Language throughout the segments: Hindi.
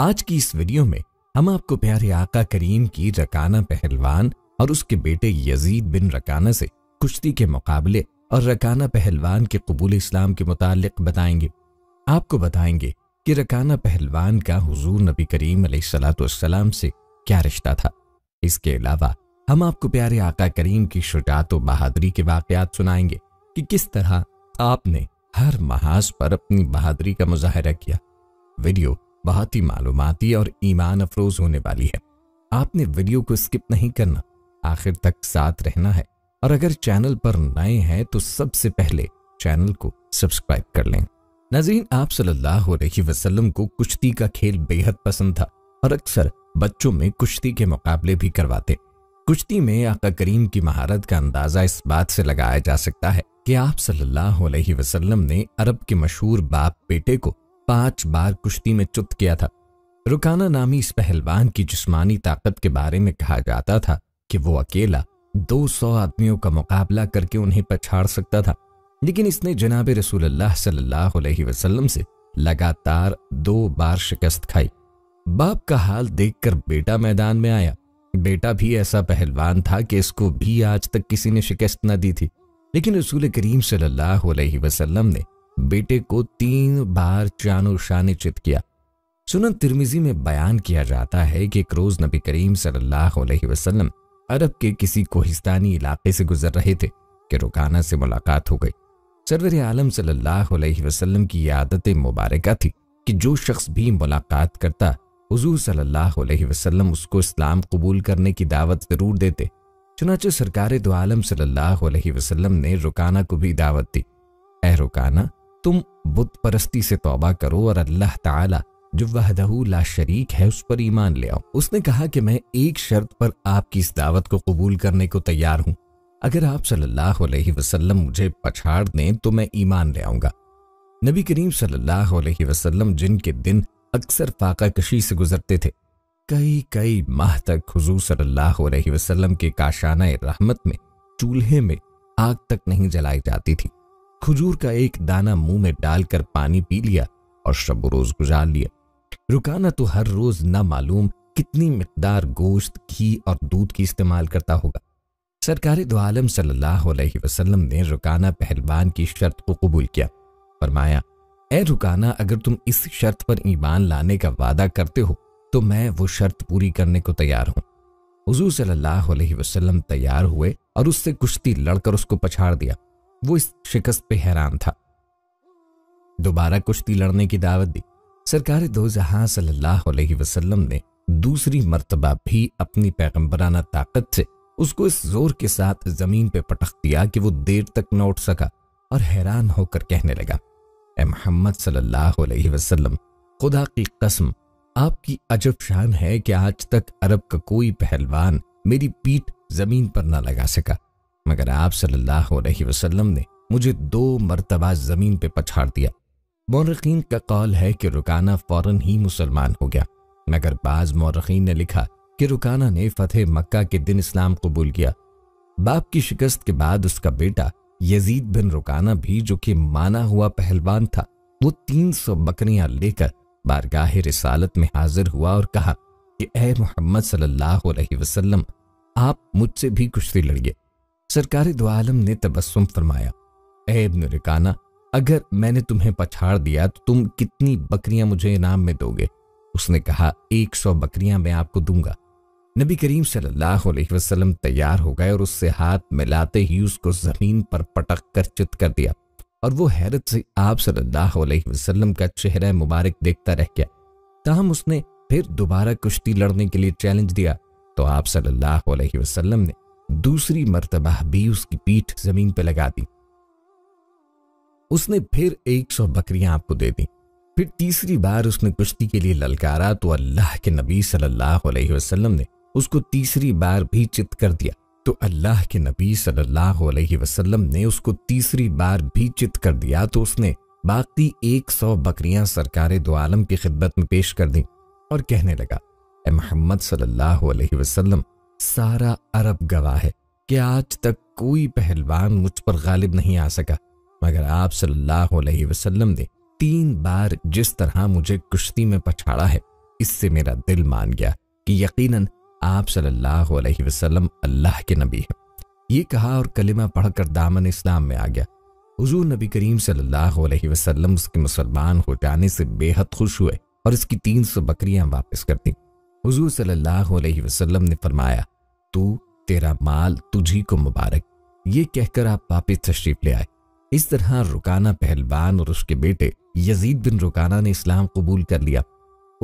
आज की इस वीडियो में हम आपको प्यारे आका करीम की रकाना पहलवान और उसके बेटे यजीद बिन रकाना से कुश्ती के मुकाबले और रकाना पहलवान के कबूल इस्लाम के मुतालिक बताएंगे आपको बताएंगे कि रकाना पहलवान का हुजूर नबी करीम सलाम से क्या रिश्ता था इसके अलावा हम आपको प्यारे आका करीम की शुजात व बहादुरी के वाकयात सुनाएंगे कि किस तरह आपने हर महाज पर अपनी बहादुरी का मुजाहरा किया वीडियो बहुत ही मालूमती और ईमान अफरोज होने वाली है आपने वीडियो को स्किप नहीं करना आखिर तक साथ रहना है और अगर चैनल पर नए हैं तो सबसे पहले चैनल को सब्सक्राइब कर लें नजीन आप सल्लल्लाहु अलैहि वसल्लम को कुश्ती का खेल बेहद पसंद था और अक्सर बच्चों में कुश्ती के मुकाबले भी करवाते कुश्ती में आका करीम की महारत का अंदाज़ा इस बात से लगाया जा सकता है कि आप सल्लल्लाहु अलैहि वसल्लम ने अरब के मशहूर बाप बेटे को पांच बार कुश्ती में चुप्त किया था रुकाना नामी इस पहलवान की जिस्मानी ताकत के बारे में कहा जाता था कि वो अकेला 200 आदमियों का मुकाबला करके उन्हें पछाड़ सकता था लेकिन इसने जनाब रसूल सल्लल्लाहु अलैहि वसल्लम से लगातार दो बार शिकस्त खाई बाप का हाल देखकर बेटा मैदान में आया बेटा भी ऐसा पहलवान था कि इसको भी आज तक किसी ने शिकस्त न दी थी लेकिन रसूल करीम सल्लल्लाहु अलैहि वसल्लम ने बेटे को तीन बार चानो शान चित किया सुनन तिरमिजी में बयान किया जाता है कि एक रोज नबी करीम सल्लल्लाहु अलैहि वसल्लम अरब के किसी कोहिस्तानी इलाके से गुजर रहे थे कि रुकाना से मुलाकात हो गई सरवर आलम सल्लल्लाहु अलैहि वसल्लम की आदत मुबारक थी कि जो शख्स भी मुलाकात करता हजू सल्लल्लाहु अलैहि वसल्लम उसको इस्लाम कबूल करने की दावत ज़रूर देते चुनाचे सरकार दो तो आलम सल्लल्लाहु अलैहि वसल्लम ने रुकाना को भी दावत दी ए रुकाना तुम बुत परस्ती से तौबा करो और अल्लाह ताला जो वहदहू ला शरीक है उस पर ईमान ले आओ उसने कहा कि मैं एक शर्त पर आपकी इस दावत को कबूल करने को तैयार हूं अगर आप सल्लल्लाहु अलैहि वसल्लम मुझे पछाड़ दें तो मैं ईमान ले आऊंगा नबी करीम सल्लल्लाहु अलैहि वसल्लम जिनके दिन अक्सर फाका कशी से गुजरते थे कई कई माह तक हजू सल्लल्लाहु वसलम के काशाना रहमत में चूल्हे में आग तक नहीं जलाई जाती थी खजूर का एक दाना मुंह में डालकर पानी पी लिया और शब रोज गुजार लिया रुकाना तो हर रोज ना मालूम कितनी मकदार गोश्त घी और दूध की इस्तेमाल करता होगा सरकार दो आलम सल्लल्लाहु अलैहि वसल्लम ने रुकाना पहलवान की शर्त को कबूल किया फरमाया ऐ रुकाना अगर तुम इस शर्त पर ईमान लाने का वादा करते हो तो मैं वो शर्त पूरी करने को तैयार हूँ हजू सल्लल्लाहु तैयार हुए और उससे कुश्ती लड़कर उसको पछाड़ दिया वो इस शिकस्त पे हैरान था दोबारा कुश्ती लड़ने की दावत दी सरकार दो जहां सल्लल्लाहु ने दूसरी मरतबा भी अपनी पैगम्बराना ताकत से उसको इस जोर के साथ जमीन पे पटक दिया कि वो देर तक न उठ सका और हैरान होकर कहने लगा ए मोहम्मद सल्लल्लाहु अलैहि वसल्लम खुदा की कसम आपकी अजब शान है कि आज तक अरब का कोई पहलवान मेरी पीठ जमीन पर ना लगा सका मगर आप सल्लल्लाहु अलैहि वसल्लम ने मुझे दो मरतबा ज़मीन पे पछाड़ दिया मौरखीन का कौल है कि रुकाना फ़ौरन ही मुसलमान हो गया मगर बाज़ मौरखीन ने लिखा कि रुकाना ने फतेह मक्का के दिन इस्लाम कबूल किया बाप की शिकस्त के बाद उसका बेटा यजीद बिन रुकाना भी जो कि माना हुआ पहलवान था वो तीन सौ बकरियां लेकर बारगाह रिसालत में हाजिर हुआ और कहा कि ए मोहम्मद सल्लल्लाहु अलैहि वसल्लम आप मुझसे भी कुश्ती लड़िए सरकारी दो आलम ने तबस्सुम फरमाया एबन रिकाना अगर मैंने तुम्हें पछाड़ दिया तो तुम कितनी बकरियां मुझे इनाम में दोगे उसने कहा एक सौ बकरियां मैं आपको दूंगा नबी करीम सल्लल्लाहु अलैहि वसल्लम तैयार हो गए और उससे हाथ मिलाते ही उसको ज़मीन पर पटक कर चित कर दिया और वो हैरत से आप सल्लल्लाहु अलैहि वसल्लम का चेहरा मुबारक देखता रह गया ताहम उसने फिर दोबारा कुश्ती लड़ने के लिए चैलेंज दिया तो आप सल्लल्लाहु अलैहि वसल्लम ने दूसरी मरतबा भी उसकी पीठ जमीन पर लगा दी उसने फिर एक सौ बकरियां आपको दे दी फिर तीसरी बार उसने कुश्ती के लिए ललकारा तो अल्लाह के नबी सल्लल्लाहु अलैहि वसल्लम ने उसको तीसरी बार भी चित कर दिया तो अल्लाह के नबी सल्लल्लाहु अलैहि वसल्लम ने उसको तीसरी बार भी चित कर दिया तो उसने बाकी एक सौ बकरियां सरकार दो आलम की खिदमत में पेश कर दी और कहने लगा ए मोहम्मद सल्लल्लाहु वसलम सारा अरब गवाह है कि आज तक कोई पहलवान मुझ पर गालिब नहीं आ सका मगर आप सल्लल्लाहु अलैहि वसल्लम ने तीन बार जिस तरह मुझे कुश्ती में पछाड़ा है इससे मेरा दिल मान गया कि यकीनन आप सल्लल्लाहु अलैहि वसल्लम अल्लाह के नबी हैं ये कहा और कलिमा पढ़कर दामन इस्लाम में आ गया हजूर नबी करीम सल्लल्लाहु अलैहि वसल्लम उसके मुसलमान हो जाने से बेहद खुश हुए और इसकी तीन सौ बकरियां वापस कर दी हुजूर सल्लल्लाहु अलैहि वसल्लम ने फरमाया तू तेरा माल तुझी को मुबारक ये कहकर आप वापिस तशरीफ ले आए इस तरह रुकाना पहलवान और उसके बेटे यजीद बिन रुकाना ने इस्लाम कबूल कर लिया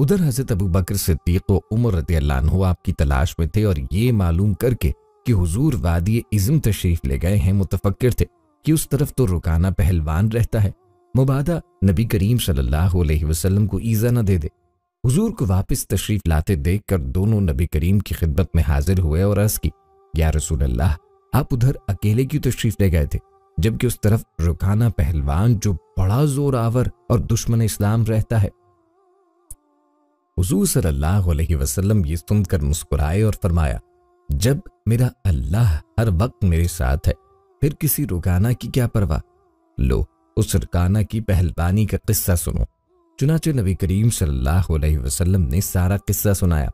उधर हजरत अबू बकर सिद्दीक व उमर रतु आपकी तलाश में थे और ये मालूम करके कि हुजूर वादी इज्म तशरीफ ले गए हैं मुतफक्र थे कि उस तरफ तो रुकाना पहलवान रहता है मुबादा नबी करीम सल्लल्लाहु अलैहि वसल्लम को ईज़ा न दे दे हुजूर को वापस तशरीफ लाते देखकर दोनों नबी करीम की खिदमत में हाजिर हुए और अर्ज की या रसूल अल्लाह आप उधर अकेले क्यों तशरीफ ले गए थे जबकि उस तरफ रुकाना पहलवान जो बड़ा जोर आवर और दुश्मन इस्लाम रहता है हुजूर सल्लल्लाहु अलैहि वसल्लम ये सुनकर मुस्कुराए और फरमाया जब मेरा अल्लाह हर वक्त मेरे साथ है फिर किसी रुकाना की क्या परवाह लो उस रुकाना की पहलवानी का किस्सा सुनो चुनाचे नबी करीम सल्लल्लाहु वसल्लम ने सारा किस्सा सुनाया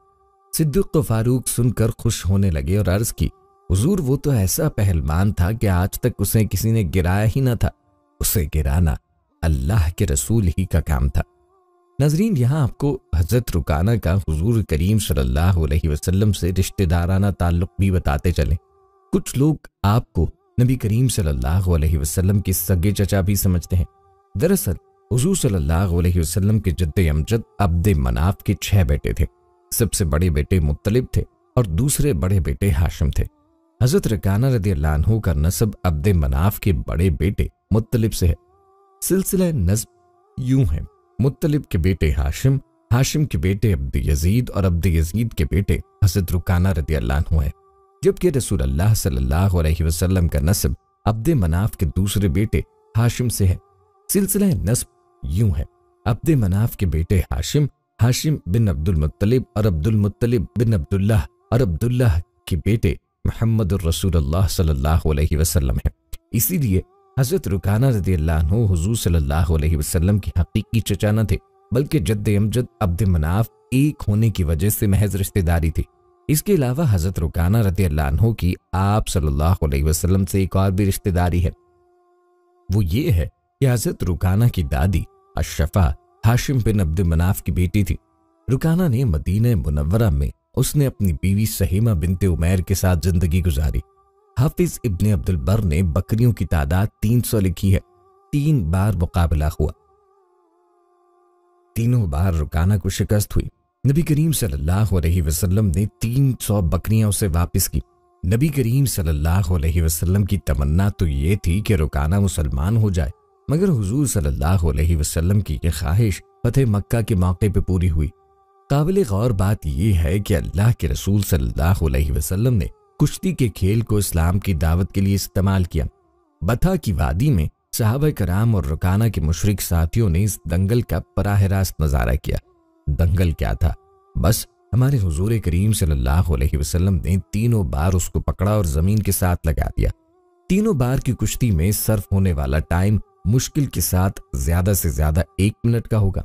सिद्दुक को फारूक सुनकर खुश होने लगे और अर्ज की हजूर वो तो ऐसा पहलवान था कि आज तक उसे किसी ने गिराया ही ना था उसे गिराना अल्लाह के रसूल ही का काम था नजरीन यहाँ आपको हजरत रुकाना का हजूर करीम सल्लल्लाहु वसल्लम से रिश्तेदाराना ताल्लुक भी बताते चले कुछ लोग आपको नबी करीम सल्लल्लाहु वसलम के सगे चचा भी समझते हैं दरअसल हजू सल्लाम के जद्द अमजद अब्द मनाफ के छह बेटे थे सबसे बड़े बेटे मुतलिब थे और दूसरे बड़े बेटे हाशिम थे हजरत रकाना रदी लानहू का नसब अब्द मनाफ के बड़े बेटे मुतलिब से है सिलसिले नस्ब यूं है मुतलिब के बेटे हाशिम हाशिम के बेटे अब्द यजीद और अब्द यजीद के बेटे हजरत रुकाना रदी अल्लाह है जबकि रसूल अल्लाह सल्लल्लाहु अलैहि वसल्लम का नस्ब अब्द मनाफ के दूसरे बेटे हाशिम से है सिलसिला नस्ब यूं है अब्द मनाफ के बेटे हाशिम हाशिम बिन अब्दुल मुत्तलिब और अब्दुल मुत्तलिब बिन अब्दुल्लाह और अब्दुल्लाह के बेटे मोहम्मद रसूलुल्लाह सल्लल्लाहु अलैहि वसल्लम हैं इसीलिए हज़रत रुकाना रदी अल्लाह हजूर सल्लल्लाहु अलैहि वसल्लम की हकीकी चचाना थे बल्कि जद्द अमजद अब्द मनाफ एक होने की वजह से महज रिश्तेदारी थी इसके अलावा हज़रत रुकाना रदी अल्लाह की आप सल्लल्लाहु अलैहि वसल्लम से एक और भी रिश्तेदारी है वो ये है कि हजरत रुकाना की दादी अशफा हाशिम बिन अब्द मनाफ की बेटी थी रुकाना ने मदीना मुनवरा में उसने अपनी बीवी सहीमा बिनते उमैर के साथ जिंदगी गुजारी हाफिज इब्न अब्दुल बर ने बकरियों की तादाद 300 लिखी है तीन बार मुकाबला हुआ तीनों बार रुकाना को शिकस्त हुई नबी करीम सल्लल्लाहु अलैहि वसल्लम ने 300 बकरियां उसे वापस की नबी करीम सल्लल्लाहु अलैहि वसल्लम की तमन्ना तो ये थी कि रुकाना मुसलमान हो जाए मगर हजूर सल्लाह की यह ख्वाहिश फतेह मक्का के मौके पर पूरी हुई काबिल गौर बात यह है कि अल्लाह के रसूल सल्लाह वसलम ने कुश्ती के खेल को इस्लाम की दावत के लिए इस्तेमाल किया बथा की वादी में साहब कराम और रुकाना के मुशरक साथियों ने इस दंगल का बराह रास्त नज़ारा किया दंगल क्या था बस हमारे हजूर करीम सल्लाम ने तीनों बार उसको पकड़ा और ज़मीन के साथ लगा दिया तीनों बार की कुश्ती में सर्फ होने वाला टाइम मुश्किल के साथ ज्यादा से ज्यादा एक मिनट का होगा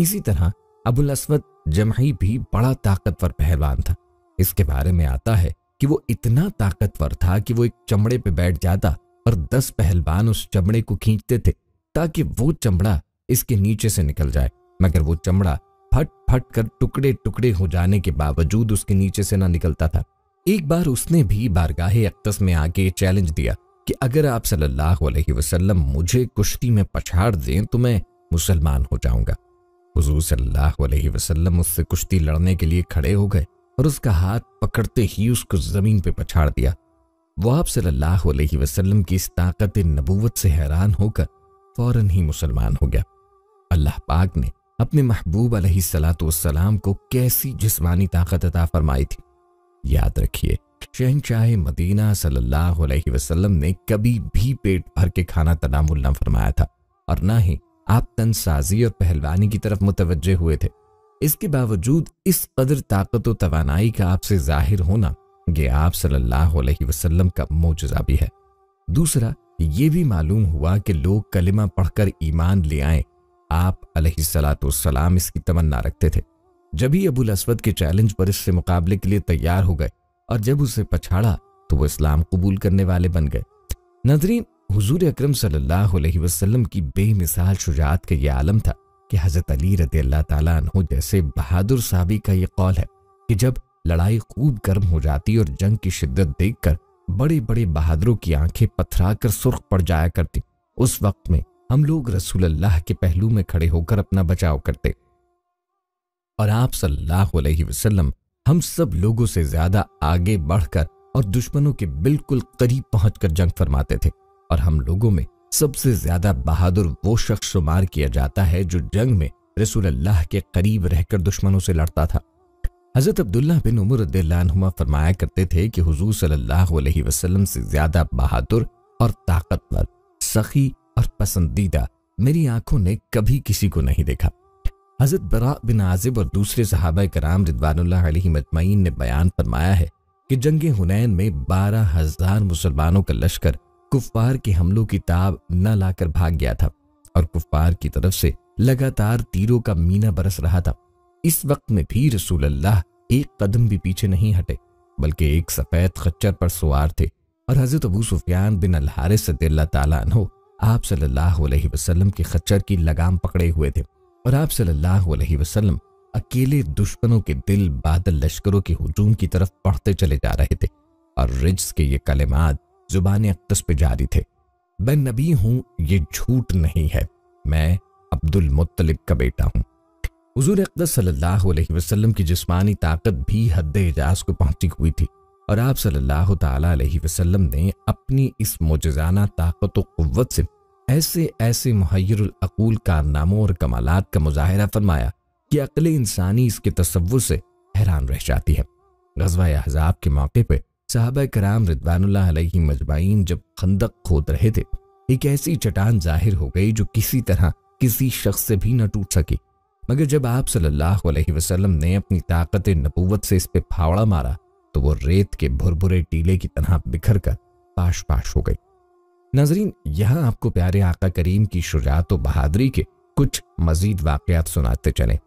इसी तरह अबुल असवद जमही भी बड़ा ताकतवर पहलवान था इसके बारे में आता है कि वो इतना ताकतवर था कि वो एक चमड़े पे बैठ जाता और दस पहलवान उस चमड़े को खींचते थे ताकि वो चमड़ा इसके नीचे से निकल जाए मगर वो चमड़ा फट फट कर टुकड़े टुकड़े हो जाने के बावजूद उसके नीचे से ना निकलता था एक बार उसने भी बारगाहे अक्तस में आके चैलेंज दिया कि अगर आप सल्लल्लाहु अलैहि वसल्लम मुझे कुश्ती में पछाड़ दें तो मैं मुसलमान हो जाऊंगा हुजूर सल्लल्लाहु अलैहि वसल्लम उससे कुश्ती लड़ने के लिए खड़े हो गए और उसका हाथ पकड़ते ही उसको ज़मीन पर पछाड़ दिया वह आप सल्लल्लाहु अलैहि वसल्लम की इस ताकत नबूवत से हैरान होकर फ़ौरन ही मुसलमान हो गया अल्लाह पाक ने अपने महबूब अलैहि वसलाम को कैसी जिस्मानी ताकत अता फरमाई थी याद रखिए शहनशाह मदीना सल्लल्लाहु अलैहि वसल्लम ने कभी भी पेट भर के खाना तनामुल न फरमाया था और ना ही आप तनसाजी और पहलवानी की तरफ मुतवजह हुए थे इसके बावजूद इस कदर ताकत व तोानाई का आपसे जाहिर होना ये आप सल्लल्लाहु अलैहि वसल्लम का मोजा भी है दूसरा ये भी मालूम हुआ कि लोग कलिमा पढ़कर ईमान ले आए आप सलाम इसकी तमन्ना रखते थे जब ही अबुल असवद के चैलेंज पर इससे मुकाबले के लिए तैयार हो गए और जब उसे पछाड़ा तो वो इस्लाम कबूल करने वाले बन गए नजरीन हजूर अक्रम सल्लल्लाहु की बेमिसाल शुजात का यह आलम था कि हज़रत अली रदी अल्लाह तु जैसे बहादुर साबी का ये कौल है कि जब लड़ाई खूब गर्म हो जाती और जंग की शिद्दत देखकर बड़े बड़े बहादुरों की आंखें पथरा कर सुर्ख पड़ जाया करती उस वक्त में हम लोग रसूल अल्लाह के पहलू में खड़े होकर अपना बचाव करते और आप सल्लल्लाहु अलैहि वसल्लम हम सब लोगों से ज्यादा आगे बढ़कर और दुश्मनों के बिल्कुल करीब पहुंचकर जंग फरमाते थे और हम लोगों में सबसे ज्यादा बहादुर वो शख्स शुमार किया जाता है जो जंग में रसूल अल्लाह के करीब रहकर दुश्मनों से लड़ता था हज़रत अब्दुल्ला बिन उमर रदील्लानुमा फरमाया करते थे कि हुजूर सल्लल्लाहु अलैहि वसल्लम से ज़्यादा बहादुर और ताकतवर सखी और पसंदीदा मेरी आंखों ने कभी किसी को नहीं देखा हज़रत बरा बिन आजिब और दूसरे सहाबा कराम रिदवान ने बयान फरमाया है कि जंग हुनैन में बारह हजार मुसलमानों का लश्कर कुफ्फार के हमलों की ताब न लाकर भाग गया था और कुफ्फार की तरफ से लगातार तीरों का मीना बरस रहा था इस वक्त में भी रसूल अल्लाह एक कदम भी पीछे नहीं हटे बल्कि एक सफ़ेद खच्चर पर सवार थे और हज़रत अबू सुफियान बिन अल्हारे सद्ला तला आप सल्लल्लाहु अलैहि के खच्चर की लगाम पकड़े हुए थे और आप सल्लल्लाहु अलैहि वसल्लम अकेले दुश्मनों के दिल बादल लश्करों के हजूम की तरफ पढ़ते चले जा रहे थे और रिज्स के ये कलेमात जुबान अक्तस पे जारी थे मैं नबी हूँ ये झूठ नहीं है मैं अब्दुल मुत्तलिब का बेटा हूँ हजूर अकदस सल्लल्लाहु अलैहि वसल्लम की जिस्मानी ताकत भी हद एजाज को पहुंची हुई थी और आप सल्लल्लाहु अलैहि वसल्लम ने अपनी इस मुजजाना ताकत और वक़वत से ऐसे ऐसे महयरकूल कारनामों और कमालत का मुजाहरा फरमाया कि अकल इंसानी इसके तस्वुर से हैरान रह जाती है गजवा अहजाब के मौके पर साहब कराम रिदवान मजमाइन जब खंदक खोद रहे थे एक ऐसी चटान जाहिर हो गई जो किसी तरह किसी शख्स से भी न टूट सकी मगर जब आप सल्लल्लाहु अलैहि वसल्लम ने अपनी ताकत नबूवत से इस पे फावड़ा मारा तो वो रेत के भुरभुरे टीले की तरह बिखर कर पाश पाश हो गई नाजरीन यहाँ आपको प्यारे आका करीम की शुजात व बहादरी के कुछ मजीद वाकयात सुनाते चले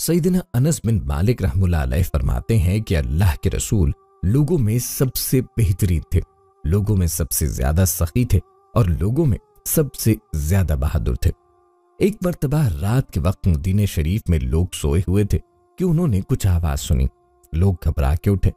सईदना अनस बिन मालिक रहमुल्ला फरमाते हैं कि अल्लाह के रसूल लोगों में सबसे बेहतरीन थे लोगों में सबसे ज्यादा सखी थे और लोगों में सबसे ज्यादा बहादुर थे एक मरतबा रात के वक्त मदीन शरीफ में लोग सोए हुए थे कि उन्होंने कुछ आवाज सुनी लोग घबरा के उठे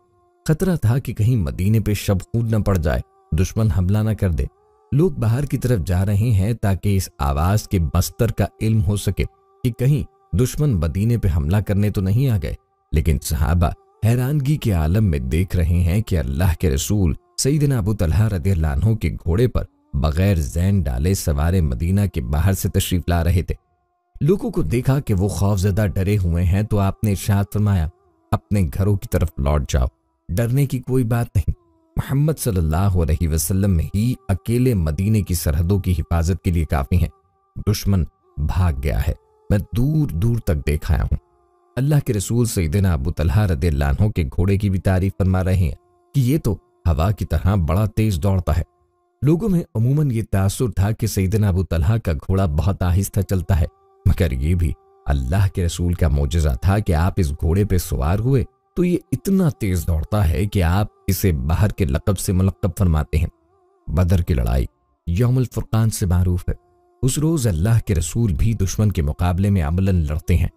खतरा था कि कहीं मदीने पे शब कूद न पड़ जाए दुश्मन हमला न कर दे लोग बाहर की तरफ जा रहे हैं ताकि इस आवाज के बस्तर का इल्म हो सके कि कहीं दुश्मन मदीने पे हमला करने तो नहीं आ गए लेकिन सहाबा हैरानगी के आलम में देख रहे हैं कि अल्लाह के रसूल सईदन अबू तलहा रदो के घोड़े पर बगैर जैन डाले सवारे मदीना के बाहर से तशरीफ ला रहे थे लोगों को देखा कि वो खौफजदा डरे हुए हैं तो आपने इर्शाद फरमाया अपने घरों की तरफ लौट जाओ डरने की कोई बात नहीं मोहम्मद सल्लल्लाहु अलैहि वसल्लम ही अकेले मदीने की सरहदों की हिफाजत के लिए काफ़ी हैं दुश्मन भाग गया है मैं दूर दूर तक देख आया हूँ अल्लाह के रसूल सईदना अबू तलहा रदेलानों के घोड़े की भी तारीफ फरमा रहे हैं कि ये तो हवा की तरह बड़ा तेज दौड़ता है लोगों में अमूमन ये तासुर था कि सईदना अबू तलहा का घोड़ा बहुत आहिस्ता चलता है मगर ये भी अल्लाह के रसूल का मोजा था कि आप इस घोड़े पर सवार हुए तो ये इतना तेज दौड़ता है कि आप इसे बाहर के लकब से मुलकब फरमाते हैं बदर की लड़ाई यौमुल फुरकान से मारूफ है उस रोज़ अल्लाह के रसूल भी दुश्मन के मुकाबले में अमलन लड़ते हैं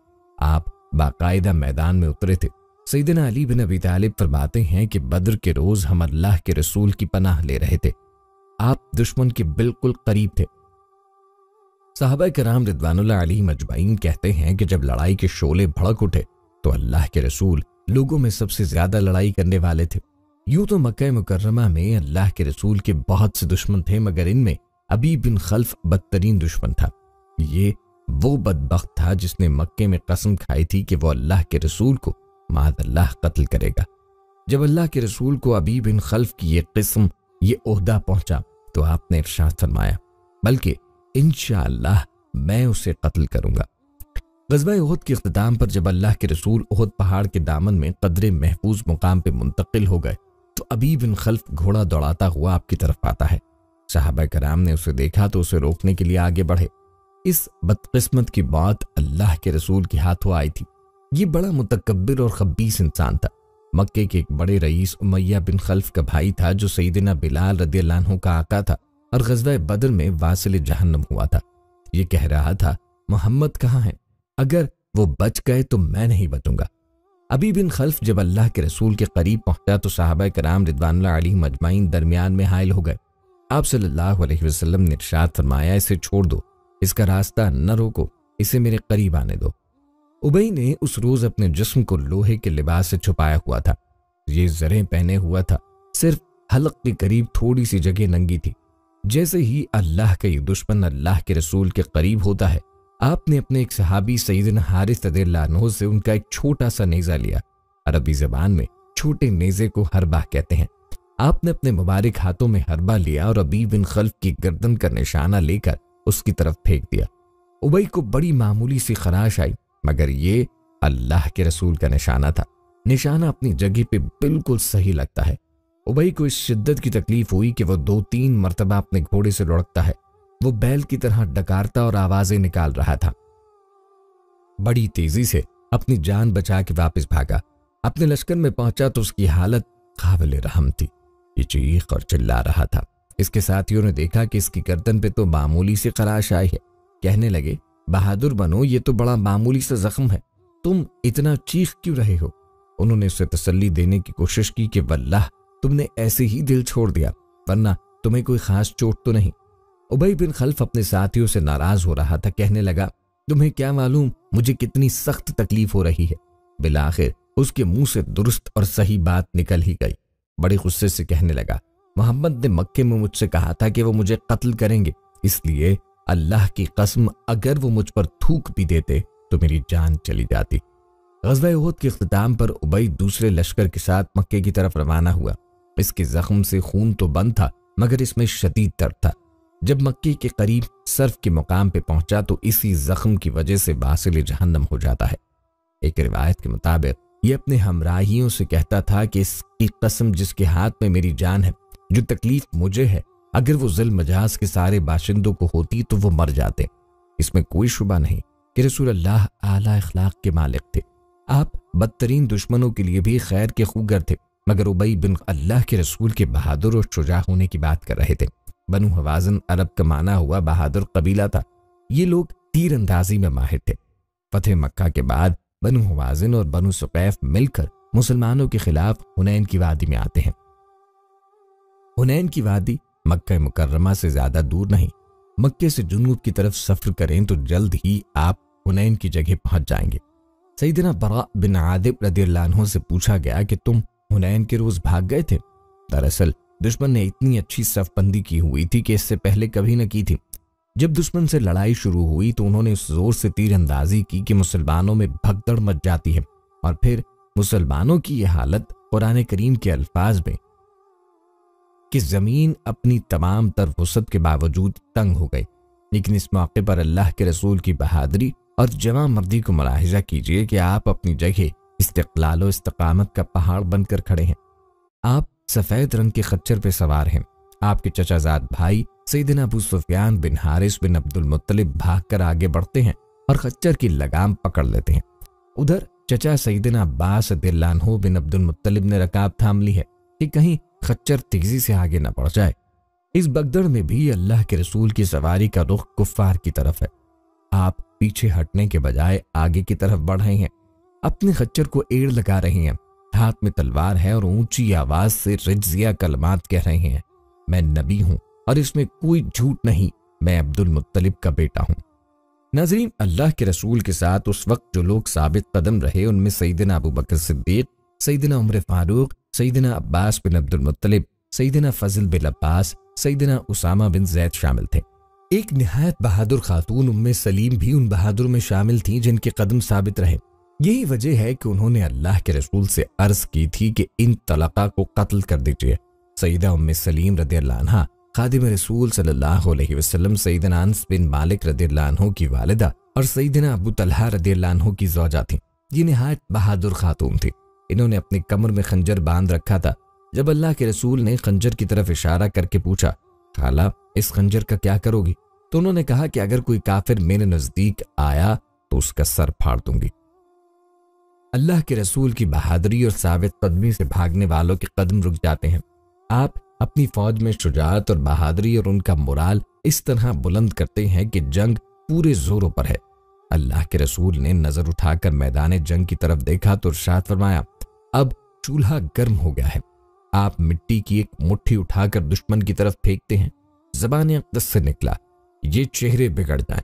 आप बाकायदा मैदान में उतरे थे सईदना अली बिन अबी तालिब फरमाते हैं कि बद्र के रोज़ हम अल्लाह के रसूल की पनाह ले रहे थे आप दुश्मन के बिल्कुल करीब थे साहबा कराम रिदवानुल्ला अली मजमाइन कहते हैं कि जब लड़ाई के शोले भड़क उठे तो अल्लाह के रसूल लोगों में सबसे ज्यादा लड़ाई करने वाले थे यूं तो मक्का मुकर्रमा में अल्लाह के रसूल के बहुत से दुश्मन थे मगर इनमें अबी बिन खल्फ बदतरीन दुश्मन था ये वो बदबक था जिसने मक्के में कसम खाई थी कि वो अल्लाह के रसूल को माद अल्लाह कत्ल करेगा जब अल्लाह के रसूल को अबी बिन खल्फ की ये किस्म ये उहदा पहुंचा तो आपने इर्शाद फरमाया बल्कि इन मैं उसे कत्ल करूंगा गजबा ओहद के अख्ताम पर जब अल्लाह के रसूल उहद पहाड़ के दामन में कदरे महफूज मुकाम पर मुंतकिल हो गए अभी बिन खल्फ घोड़ा दौड़ाता हुआ आपकी तरफ आता है साहब कराम ने उसे देखा तो उसे रोकने के लिए आगे बढ़े इस बदकिस्मत की बात अल्लाह के रसूल के हाथों आई थी ये बड़ा मुतकबर और खबीस इंसान था मक्के के एक बड़े रईस उमैया बिन खल्फ का भाई था जो सईदना बिलाल रदील्लाहों का आका था और गजवा बदर में वासिल जहन्नम हुआ था ये कह रहा था मोहम्मद कहाँ है अगर वो बच गए तो मैं नहीं बचूंगा अभी बिन खल्फ जब अल्लाह के रसूल के करीब पहुंचा तो साहब कराम रिदवानुल्लाह अली मजमाइन दरमियान में हायल हो गए आप सल्लल्लाहु अलैहि वसल्लम ने इरशाद फरमाया इसे छोड़ दो इसका रास्ता न रोको इसे मेरे करीब आने दो उबई ने उस रोज़ अपने जिस्म को लोहे के लिबास से छुपाया हुआ था ये जरें पहने हुआ था सिर्फ हलक के करीब थोड़ी सी जगह नंगी थी जैसे ही अल्लाह का ये दुश्मन अल्लाह के रसूल के करीब होता है आपने अपने एक सहाबी सईदन हारिस तदिल्लानो से उनका एक छोटा सा नेज़ा लिया अरबी जबान में छोटे नेज़े को हरबा कहते हैं आपने अपने मुबारक हाथों में हरबा लिया और अबी बिन खल्फ की गर्दन का निशाना लेकर उसकी तरफ फेंक दिया उबई को बड़ी मामूली सी खराश आई मगर ये अल्लाह के रसूल का निशाना था निशाना अपनी जगह पे बिल्कुल सही लगता है उबई को इस शिद्दत की तकलीफ हुई कि वह दो तीन मरतबा अपने घोड़े से लुढ़कता है वो बैल की तरह डकारता और आवाजें निकाल रहा था बड़ी तेजी से अपनी जान बचा के वापस भागा अपने लश्कर में पहुंचा तो उसकी हालत काबिल रहम थी ये चीख और चिल्ला रहा था इसके साथियों ने देखा कि इसकी गर्दन पे तो मामूली सी खराश आई है कहने लगे बहादुर बनो ये तो बड़ा मामूली सा जख्म है तुम इतना चीख क्यों रहे हो उन्होंने उसे तसल्ली देने की कोशिश की कि वल्लाह तुमने ऐसे ही दिल छोड़ दिया वरना तुम्हें कोई खास चोट तो नहीं उबई बिन खल्फ अपने साथियों से नाराज हो रहा था कहने लगा तुम्हें क्या मालूम मुझे कितनी सख्त तकलीफ हो रही है बिलाखिर उसके मुंह से दुरुस्त और सही बात निकल ही गई बड़े गुस्से से कहने लगा मोहम्मद ने मक्के में मुझसे कहा था कि वो मुझे कत्ल करेंगे इसलिए अल्लाह की कसम अगर वो मुझ पर थूक भी देते तो मेरी जान चली जाती गजवा के अख्ताम पर उबई दूसरे लश्कर के साथ मक्के की तरफ रवाना हुआ इसके जख्म से खून तो बंद था मगर इसमें शदीद दर्द था जब मक्की के करीब सर्फ के मुकाम पे पहुंचा तो इसी जख्म की वजह से बासिल जहन्नम हो जाता है एक रिवायत के मुताबिक ये अपने हमराहियों से कहता था कि इसकी कसम जिसके हाथ में मेरी जान है जो तकलीफ मुझे है अगर वो जिल मजाज के सारे बाशिंदों को होती तो वो मर जाते इसमें कोई शुबा नहीं कि रसूल अल्लाह आला अखलाक के मालिक थे आप बदतरीन दुश्मनों के लिए भी खैर के खूगर थे मगर उबई बिन अल्लाह के रसूल के बहादुर और शुजा होने की बात कर रहे थे बनु हवाजन अरब का माना हुआ बहादुर कबीला था ये लोग तीरंदाजी में माहिर थे फतेह मक्का के बाद बनु हवाजन और बनु सुकैफ मिलकर मुसलमानों के खिलाफ हुनैन की वादी में आते हैं हुनैन की वादी मक्का मुकर्रमा से ज्यादा दूर नहीं मक्के से जुनूब की तरफ सफर करें तो जल्द ही आप हुनैन की जगह पहुंच जाएंगे सईदना बरा बिन आदिब रदी से पूछा गया कि तुम हुनैन के रोज भाग गए थे दरअसल दुश्मन ने इतनी अच्छी सफबंदी की हुई थी कि इससे पहले कभी न की थी जब दुश्मन से लड़ाई शुरू हुई तो उन्होंने जोर से तीरंदाजी की कि मुसलमानों में भगदड़ मच जाती है और फिर मुसलमानों की यह हालत कुरान करीम के अल्फाज में कि ज़मीन अपनी तमाम तर वसत के बावजूद तंग हो गई लेकिन इस मौके पर अल्लाह के रसूल की बहादरी और जमा मर्दी को मुलाहजा कीजिए कि आप अपनी जगह इस्तलाल इस्तकामत का पहाड़ बनकर खड़े हैं आप सफ़ेद रंग के खच्चर पे सवार हैं आपके चचाजाद भाई सईदिन अबू सुफियान बिन हारिस बिन अब्दुल मुत्तलिब भागकर आगे बढ़ते हैं और खच्चर की लगाम पकड़ लेते हैं उधर चचा सईदिन अब्बास दिल्लानहो बिन अब्दुल मुतलिब ने रकाब थाम ली है कि कहीं खच्चर तेजी से आगे न बढ़ जाए इस बगदड़ में भी अल्लाह के रसूल की सवारी का रुख कुफार की तरफ है आप पीछे हटने के बजाय आगे की तरफ बढ़ रहे हैं अपने खच्चर को एड़ लगा रहे हैं हाथ में तलवार है और ऊंची आवाज से रजिया कलमात कह रहे हैं मैं नबी हूं और इसमें कोई झूठ नहीं मैं अब्दुल मुत्तलिब का बेटा हूं नजरीन अल्लाह के रसूल के साथ उस वक्त जो लोग साबित कदम रहे उनमें सईदना अबू बकर सिद्दीक सईदना उम्र फारूक सईदना अब्बास बिन अब्दुल मुत्तलिब सईदना फजल बिन अब्बास सईदना उसामा बिन जैद शामिल थे एक नहायत बहादुर खातून उम्म सलीम भी उन बहादुर में शामिल थीं जिनके कदम साबित रहे यही वजह है कि उन्होंने अल्लाह के रसूल से अर्ज की थी कि इन तलाका को कत्ल कर दीजिए सईदा उम्म सलीम रद्ला खादिम रसूल सल्लल्लाहु अलैहि बिन मालिक रद्ला की वालदा और सईदना अबू तलह रद्ला की जौजा थी ये नहायत बहादुर खातून थी इन्होंने अपनी कमर में खंजर बांध रखा था जब अल्लाह के रसूल ने खंजर की तरफ इशारा करके पूछा खाला इस खंजर का क्या करोगी तो उन्होंने कहा कि अगर कोई काफिर मेरे नज़दीक आया तो उसका सर फाड़ दूंगी अल्लाह के रसूल की बहादुरी और साबित कदमी से भागने वालों के कदम रुक जाते हैं आप अपनी फौज में शुजात और बहादुरी और उनका मुराल इस तरह बुलंद करते हैं कि जंग पूरे जोरों पर है अल्लाह के रसूल ने नजर उठाकर मैदान जंग की तरफ देखा तो शाद फरमाया अब चूल्हा गर्म हो गया है आप मिट्टी की एक मुट्ठी उठाकर दुश्मन की तरफ फेंकते हैं जबान अकदस से निकला ये चेहरे बिगड़ जाए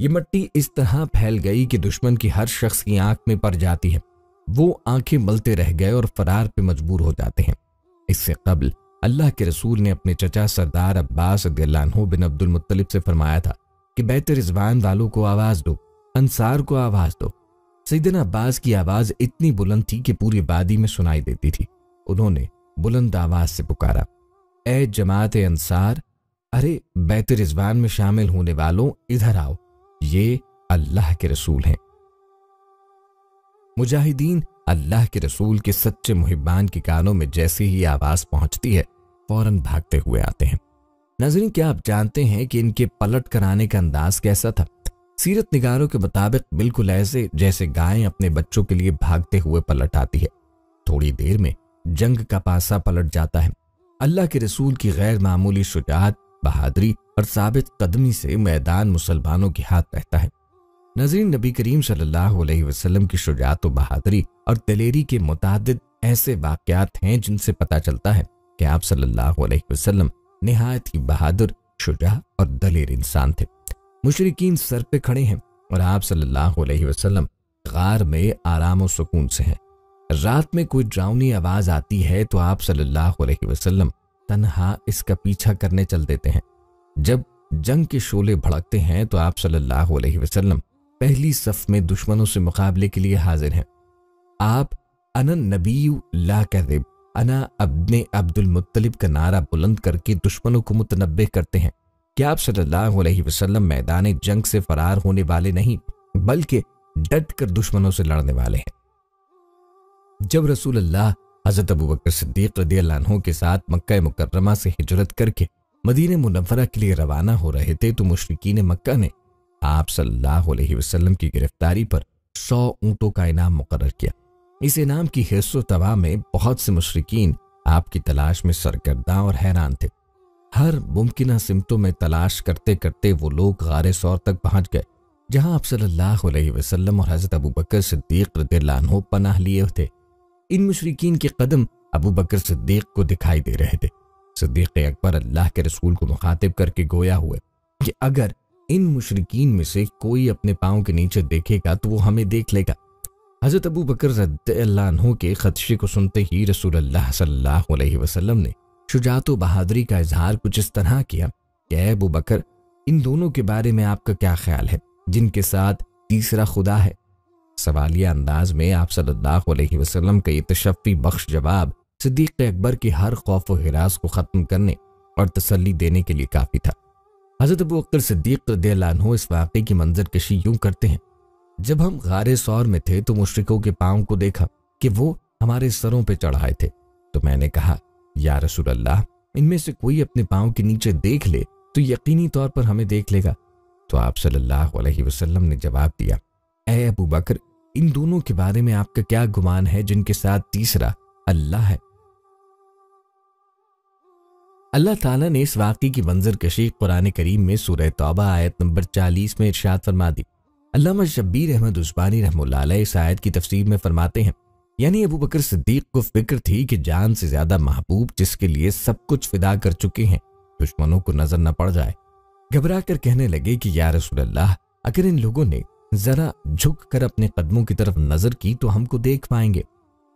ये मट्टी इस तरह फैल गई कि दुश्मन की हर शख्स की आंख में पड़ जाती है वो आंखें मलते रह गए और फरार पे मजबूर हो जाते हैं इससे कबल अल्लाह के रसूल ने अपने चचा सरदार अब्बास बिन अब्दुल मुत्तलिब से फरमाया था कि बेहतर रिजवान वालों को आवाज़ दो अंसार को आवाज़ दो सईदन अब्बास की आवाज़ इतनी बुलंद थी कि पूरी वादी में सुनाई देती थी उन्होंने बुलंद आवाज़ से पुकारा ए जमात अंसार अरे बेहतर रिजवान में शामिल होने वालों इधर आओ ये अल्लाह के रसूल हैं मुजाहिदीन अल्लाह के रसूल के सच्चे मुहिबान के कानों में जैसे ही आवाज पहुंचती है फौरन भागते हुए आते हैं नाजरीन क्या आप जानते हैं कि इनके पलट कर आने का अंदाज कैसा था सीरत निगारों के मुताबिक बिल्कुल ऐसे जैसे गायें अपने बच्चों के लिए भागते हुए पलट आती है थोड़ी देर में जंग का पासा पलट जाता है अल्लाह के रसूल की गैर मामूली शुजात बहादरी और साबित कदमी से मैदान मुसलमानों के हाथ रहता है नजरीन नबी करीम सल्लल्लाहु अलैहि वसल्लम की शुजात व तो बहादरी और दलेरी के मुताद ऐसे वाक्यात हैं जिनसे पता चलता है कि आप सल्लल्लाहु अलैहि वसल्लम नहायत ही बहादुर शुजा और दलेर इंसान थे मुशरकिन सर पे खड़े हैं और आप सल्लाह गार में आराम और सुकून से हैं रात में कोई ड्राउनी आवाज़ आती है तो आप सल्लल्लाहु अलैहि वसल्लम तनहा इसका पीछा करने चल देते हैं जब जंग के शोले भड़कते हैं तो आप सल्लल्लाहु अलैहि वसल्लम पहली सफ में दुश्मनों से मुकाबले के लिए हाजिर हैं आप अन नबी ला कदिब अना अबने अब्दुल मुत्तलिब का नारा बुलंद करके दुश्मनों को मुतनबे करते हैं क्या आप सल्लल्लाहु अलैहि वसल्लम मैदान जंग से फरार होने वाले नहीं बल्कि डट कर दुश्मनों से लड़ने वाले हैं जब रसूल अल्लाह हज़रत अबू बकर सिद्दीक रदी के साथ मक्का मुकर्रमा से हिजरत करके मदीन मुनवरा के लिए रवाना हो रहे थे तो मुशरकिन मक्का ने आप सल्लल्लाहु अलैहि वसल्लम की गिरफ्तारी पर सौ ऊँटों का इनाम मुकर किया इस इनाम की हिस्सो तबाह में बहुत से मुशरकिन आपकी तलाश में सरगर्दा और हैरान थे हर मुमकिन सिमतों में तलाश करते करते वो लोग गार सौर तक पहुंच गए जहां आप सल्लल्लाहु अलैहि वसल्लम और हज़रत अबू बकर सिद्दीक पनाह लिए थे इन मुशरकिन के कदम अबू बकर सिद्दीक को दिखाई दे रहे थे सिद्दीक अकबर अल्लाह के रसूल को मुखातिब करके गोया हुए कि अगर इन मुशरकिन में से कोई अपने पाँव के नीचे देखेगा तो वो हमें देख लेगा हज़रत अबू बकर के खदशे को सुनते ही रसूल अल्लाह सल्लल्लाहु अलैहि वसल्लम ने शुजात बहादुरी का इजहार कुछ इस तरह किया कि अबू बकर इन दोनों के बारे में आपका क्या ख्याल है जिनके साथ तीसरा खुदा है सवालिया अंदाज में आप सल्लल्लाहु अलैहि वसल्लम का ये तशफ़ी बख्श जवाब सिद्दीक अकबर के हर खौफ व हिरास को ख़त्म करने और तसल्ली देने के लिए काफ़ी था हज़रत अबू अख्तर सिद्दीक दिलानहो इस वाक़े की मंजर कशी यूं करते हैं जब हम गार सौर में थे तो मुशरकों के पाँव को देखा कि वो हमारे सरों पर चढ़ाए थे तो मैंने कहा या रसूल अल्लाह इनमें से कोई अपने पाँव के नीचे देख ले तो यकीनी तौर पर हमें देख लेगा तो आप सल्लल्लाहु अलैहि वसल्लम ने जवाब दिया ए अबू बकर इन दोनों के बारे में आपका क्या गुमान है जिनके साथ तीसरा अल्लाह है अल्लाह ताला ने इस वाक़े की मंजर कशी कुरान करीम में सूरह तौबा आयत नंबर 40 में इरशाद फरमा दी अल्लाह शब्बीर अहमद उस्मानी रहमुल्ला इस आयत की तफसीर में फरमाते हैं यानी अबू बकर सिद्दीक को फिक्र थी कि जान से ज़्यादा महबूब जिसके लिए सब कुछ फिदा कर चुके हैं दुश्मनों को नज़र न पड़ जाए घबरा कर कहने लगे कि या रसूल अल्लाह अगर इन लोगों ने ज़रा झुक कर अपने कदमों की तरफ नज़र की तो हमको देख पाएंगे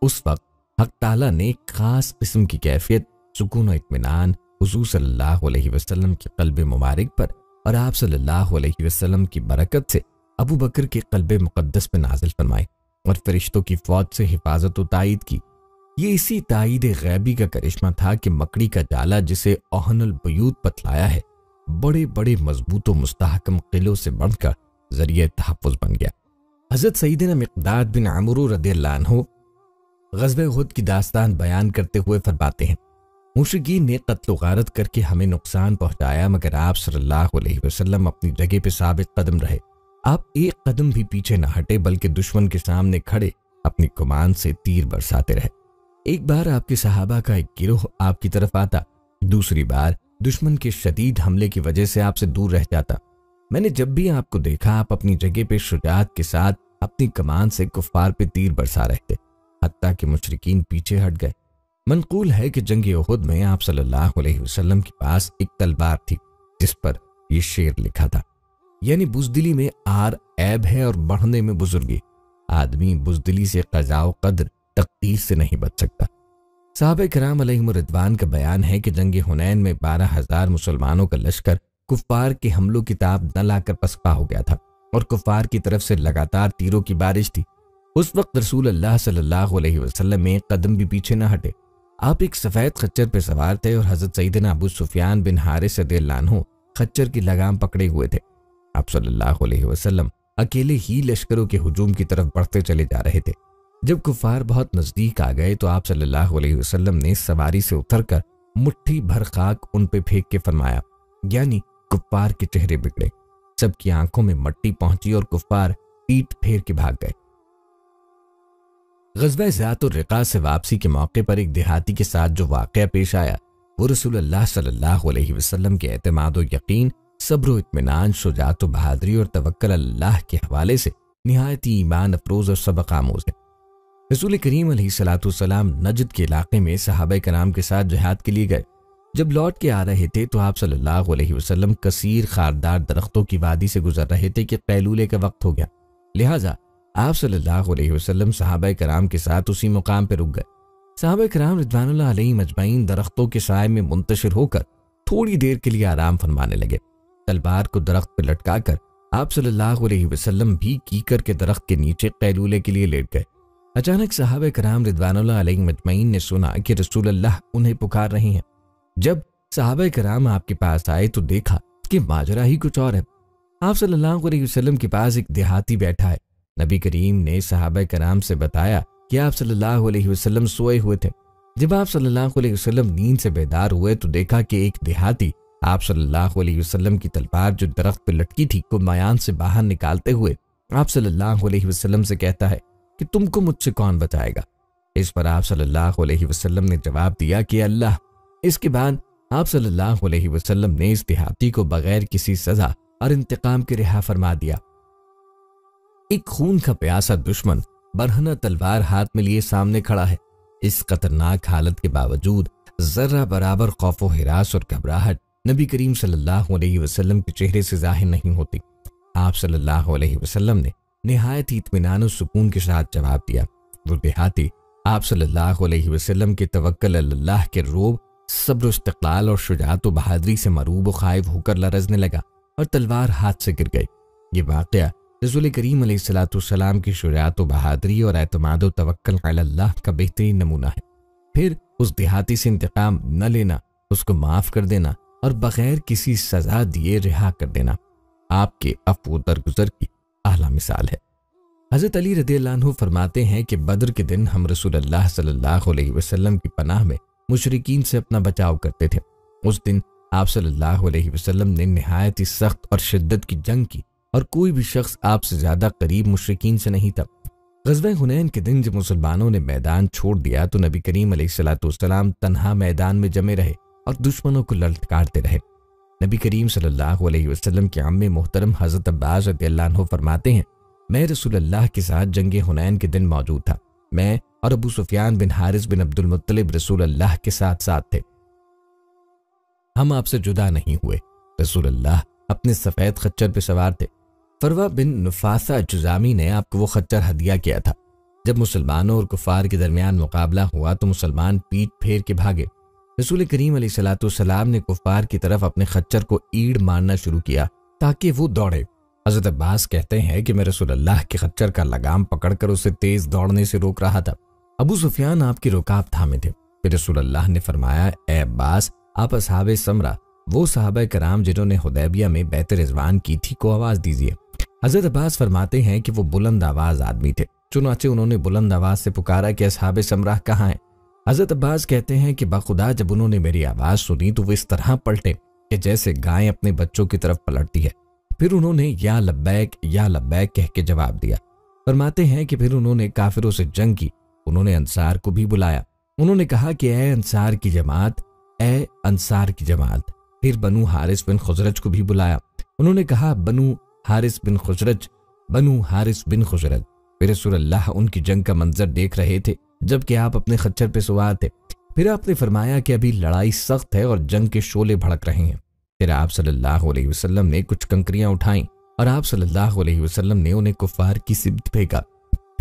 उस वक्त हक ताला ने खास किस्म की कैफियत सुकून इतमान हजू सल्लाम के कल्ब मुबारक पर और आप सल्लाम वसलम की बरकत से अबू बकर के कल्ब मुक़दस पर नाजिल फरमाए और फरिश्तों की फौज से हिफाजत व तायद की ये इसी तायद गैबी का करिश्मा था कि मकड़ी का जाला जिसे ओहनबयूत पतलाया है बड़े बड़े मजबूत व मुस्तकम किलों से बढ़कर जरिए तहफ़ बन गया हज़रत सईदना मकदाद बिन आमरू रदील्ला गजब खुद की दास्तान बयान करते हुए फरमाते हैं मुशीन ने कत्ल गारत करके हमें नुकसान पहुंचाया मगर आप सल्लल्लाहु अलैहि वसल्लम अपनी जगह पे साबित कदम रहे आप एक कदम भी पीछे न हटे बल्कि दुश्मन के सामने खड़े अपनी कुमान से तीर बरसाते रहे एक बार आपके सहाबा का एक गिरोह आपकी तरफ आता दूसरी बार दुश्मन के शदीद हमले की वजह से आपसे दूर रह जाता मैंने जब भी आपको देखा आप अपनी जगह पे शुजात के साथ अपनी कमान से कुफार पे तीर बरसा रहे थे हत्या के मुशरकिन पीछे हट गए मनकूल है कि जंग उहद में आप सल्लल्लाहु अलैहि वसल्लम के पास एक तलवार थी जिस पर यह शेर लिखा था यानी बुजदिली में आर ऐब है और बढ़ने में बुजुर्गी आदमी बुजदिली से कजाव कदर तकदीर से नहीं बच सकता साहब कराम रिदवान का बयान है कि जंग हुनैन में बारह हजार मुसलमानों का लश्कर कुफार के हमलों की ताब न लाकर पसपा हो गया था और कुफार की तरफ से लगातार तीरों की बारिश थी उस वक्त रसूल अल्लाह सल्लल्लाहु अलैहि वसल्लम में कदम भी पीछे न हटे आप एक सफ़ेद खच्चर पर सवार थे और हज़रत सईदना अबू सुफियान बिन हारिस लानो खच्चर की लगाम पकड़े हुए थे आप सल्लल्लाहु अलैहि वसल्लम अकेले ही लश्करों के हजूम की तरफ बढ़ते चले जा रहे थे जब कुफार बहुत नज़दीक आ गए तो आप सल्लल्लाहु वसलम ने सवारी से उतर कर भर खाक उन पर फेंक के फरमाया यानी कुफार के चेहरे बिगड़े सबकी आंखों में मट्टी पहुंची और कुफार पीट फेर के भाग गए गजब रिका से वापसी के मौके पर एक देहाती के साथ जो वाक़ पेश आया वो रसूल सल्लल्लाहु अलैहि वसल्लम के अतमाद यकीन सब्र इतमान शुजात बहादरी और तवक्ल अल्लाह के हवाले से नहायत ही ईमान अफरोज और सबक आमोज है रसूल करीम सलाम नजद के इलाके में सहाब कराम के साथ जहाद के लिए गए जब लौट के आ रहे थे तो आप सल्लल्लाहु अलैहि वसल्लम कसीर खारदार दरख्तों की वादी से गुजर रहे थे कि पैलूले का वक्त हो गया लिहाजा आप सल्लल्लाहु अलैहि वसल्लम सहाबा कराम के साथ उसी मुकाम पर रुक गए साहब कराम रिदवानुल्लाह मजमाइन दरख्तों के साय में मुंतशिर होकर थोड़ी देर के लिए आराम फरमाने लगे तलवार को दरख्त पर लटकाकर आप सल्लल्लाहु अलैहि वसल्लम भी कीकर के दरख्त के नीचे कैलूले के लिए लेट गए अचानक साहब कराम रिदवान मजमाइन ने सुना कि रसूल अल्लाह उन्हें पुकार रहे हैं जब साहब कराम आपके पास आए तो देखा कि माजरा ही कुछ और है आप सल्लल्लाहु अलैहि वसल्लम के पास एक देहाती बैठा है नबी करीम ने सहाब कराम से बताया कि आप सल्लल्लाहु अलैहि वसल्लम सोए हुए थे जब आप सल्लल्लाहु अलैहि वसल्लम नींद से बेदार हुए तो देखा कि एक देहाती आप सल्लल्लाहु अलैहि वसल्लम की तलवार जो दरख्त पर लटकी थी को मायान से बाहर निकालते हुए आप सल्लल्लाहु अलैहि वसल्लम से कहता है कि तुमको मुझसे कौन बचाएगा इस पर आप सल्लल्लाहु अलैहि वसल्लम ने जवाब दिया कि अल्लाह इसके बाद आप सल्लल्लाहु अलैहि वसल्लम ने इस देहाती को बगैर किसी सजा और इंतकाम के रिहा फरमा दिया एक खून का प्यासा दुश्मन बरहना तलवार हाथ में लिए सामने खड़ा है इस खतरनाक हालत के बावजूद जर्रा बराबर खौफो हिरास और घबराहट नबी करीम सल्लल्लाहु अलैहि वसल्लम के चेहरे से जाहिर नहीं होती आप सल्लल्लाहु अलैहि वसल्लम ने नहायत ही इतमान सुकून के साथ जवाब दिया वो देहाती आप सल्लल्लाहु अलैहि वसल्लम के तवक्ल अल्लाह के रोब सब्र इस्तलाल और शुजात व बहादरी से मरूब व खायब होकर लरजने लगा और तलवार हाथ से गिर गई ये वाक़ रजुल करीम सलाम की शुरुआत व बहादरी और अतमाद तवक्ल का बेहतरीन नमूना है फिर उस देहाती से इंतकाम न लेना उसको माफ़ कर देना और बगैर किसी सज़ा दिए रिहा कर देना आपके अफो दरगुजर की आला मिसाल है हज़रत अली रदी फरमाते हैं कि बद्र के दिन हम रसूल अल्लाह सल्लल्लाहु अलैहि वसल्लम की पनाह में मुशरकिन से अपना बचाव करते थे उस दिन आप सल्लल्लाहु अलैहि वसल्लम ने नहायत ही सख्त और शिद्दत की जंग की और कोई भी शख्स आपसे ज्यादा करीब मुशरकिन से नहीं था गजब हुनैन के दिन जब मुसलमानों ने मैदान छोड़ दिया तो नबी करीम सलाम तनहा मैदान में जमे रहे और दुश्मनों को ललटकारते रहे नबी करीम सल्लल्लाहु अलैहि वसल्लम के आम मोहतरम हज़रत अब्बास रतील्ला फरमाते हैं मैं रसूल अल्लाह के साथ जंग हुनैन के दिन मौजूद था मैं और अबू सुफियान बिन हारिस बिन अब्दुल मुतलिब रसूल अल्लाह के साथ साथ थे हम आपसे जुदा नहीं हुए रसूल अल्लाह अपने सफ़ेद खच्चर पर सवार थे फरवा बिन नफासा जुजामी ने आपको वो खच्चर हदिया किया था जब मुसलमानों और कुफार के दरमियान मुकाबला हुआ तो मुसलमान पीठ फेर के भागे रसूल करीम सलाम ने कुफार की तरफ अपने खच्चर को ईड़ मारना शुरू किया ताकि वो दौड़े हजरत अब्बास कहते हैं कि मैं रसूल अल्लाह के खच्चर का लगाम पकड़कर उसे तेज दौड़ने से रोक रहा था अबू सुफियान आपकी रुकाव थामे थे फिर रसूल अल्लाह ने फरमाया ए अब्बास आप असहाब समरा वो साहब कराम जिन्होंने हदैबिया में बेहतर रिजवान की थी को आवाज़ दीजिए हजरत अब्बास फरमाते हैं कि वो बुलंद आवाज आदमी थे चुनाचे उन्होंने बुलंद आवाज से पुकारा कि असहाब समराह कहाँ हैं हजरत अब्बास कहते हैं कि बाखुदा जब उन्होंने मेरी आवाज़ सुनी तो वो इस तरह पलटे कि जैसे गाय अपने बच्चों की तरफ पलटती है फिर उन्होंने या लब्बैक या लब्बैक कह के जवाब दिया फरमाते हैं कि फिर उन्होंने काफिरों से जंग की उन्होंने अंसार को भी बुलाया उन्होंने कहा कि ए अंसार की जमात ए अंसार की जमात फिर बनु हारिस बिन खुजरज को भी बुलाया उन्होंने कहा बनू हारिस बिन खुजरज बनू हारिस बिन खुजरज फिर रसोल्ला उनकी जंग का मंजर देख रहे थे जबकि आप अपने खच्चर पे सवार थे फिर आपने फरमाया कि अभी लड़ाई सख्त है और जंग के शोले भड़क रहे हैं फिर आप सल्लल्लाहु अलैहि वसल्लम ने कुछ कंकरियां उठाई और आप सल्लल्लाहु अलैहि वसल्लम ने उन्हें कुफार की सिब्त फेंका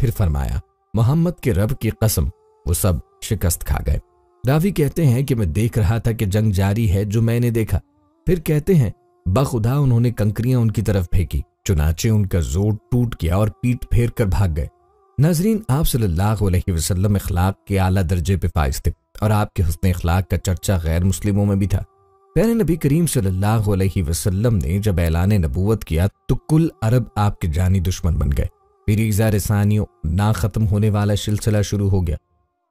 फिर फरमाया मोहम्मद के रब की कसम वो सब शिकस्त खा गए रावी कहते हैं कि मैं देख रहा था कि जंग जारी है जो मैंने देखा फिर कहते हैं बखुदा उन्होंने कंकरियां उनकी तरफ फेंकी चुनाचे उनका जोर टूट गया और पीठ फेर कर भाग गए नाजरीन आप सल्लल्लाहु अलैहि वसल्लम इखलाक के आला दर्जे पे फायज थे और आपके हसन इखलाक का चर्चा गैर मुस्लिमों में भी था प्यारे नबी करीम सल्लल्लाहु अलैहि वसल्लम ने जब ऐलान नबूवत किया तो कुल अरब आपके जानी दुश्मन बन गए फिर रसानियों ना ख़त्म होने वाला सिलसिला शुरू हो गया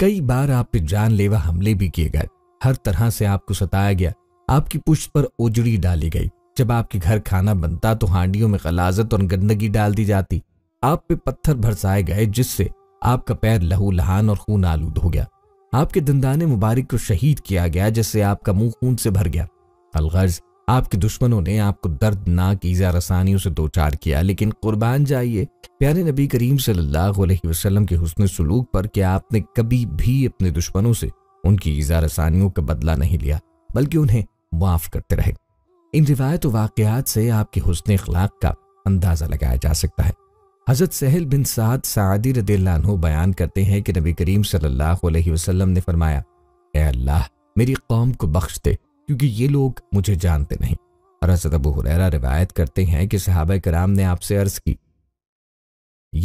कई बार आप पे जानलेवा हमले भी किए गए हर तरह से आपको सताया गया आपकी पुष्ट पर ओजड़ी डाली गई जब आपके घर खाना बनता तो हांडियों में गलाजत और गंदगी डाल दी जाती आप पे पत्थर भरसाए गए जिससे आपका पैर लहू लहान और खून आलूद हो गया आपके दंदाने मुबारक को शहीद किया गया जिससे आपका मुंह खून से भर गया अलगर्ज आपके दुश्मनों ने आपको दर्दनाक ईजा रसानियों से दो चार किया लेकिन कुर्बान जाइए प्यारे नबी करीम सल्लल्लाहु अलैहि वसल्लम के हुसन सलूक पर कि आपने कभी भी अपने दुश्मनों से उनकी ईजा रसानियों का बदला नहीं लिया बल्कि उन्हें माफ करते रहे इन रिवायत वाकयात से आपके हुसन अखलाक का अंदाज़ा लगाया जा सकता है हज़रत सहल बिन साद सादी रदील्लाहो बयान करते हैं कि नबी करीम सल्लल्लाहु अलैहि वसल्लम ने फरमाया अल्लाह मेरी कौम को बख्श दे क्योंकि ये लोग मुझे जानते नहीं और हज़रत अबू हुरैरा रिवायत करते हैं कि सहाब कराम ने आपसे अर्ज़ की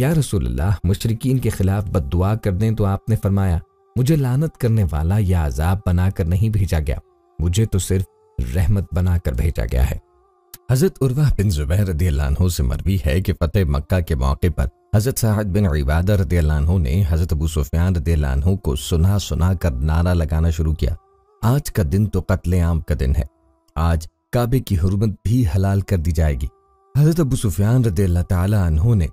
या रसोल्ला मुशरकिन के ख़िलाफ़ बद कर दें तो आपने फरमाया मुझे लानत करने वाला या अजाब बनाकर नहीं भेजा गया मुझे तो सिर्फ रहमत बनाकर भेजा गया है हज़रत उर्वा बिन जुबैर रदील्लानों से मरवी है कि फ़तेह मक्का के मौके पर हज़रत साहद बिन इबादा रदील्लानों ने हज़रत अबू सुफियान रदील्लानों को सुना सुना कर नारा लगाना शुरू किया आज का दिन तो कत्ले आम का दिन है आज काबे की हरमत भी हलाल कर दी जाएगी हज़रत अबू सुफियान रदील्ला तहों ने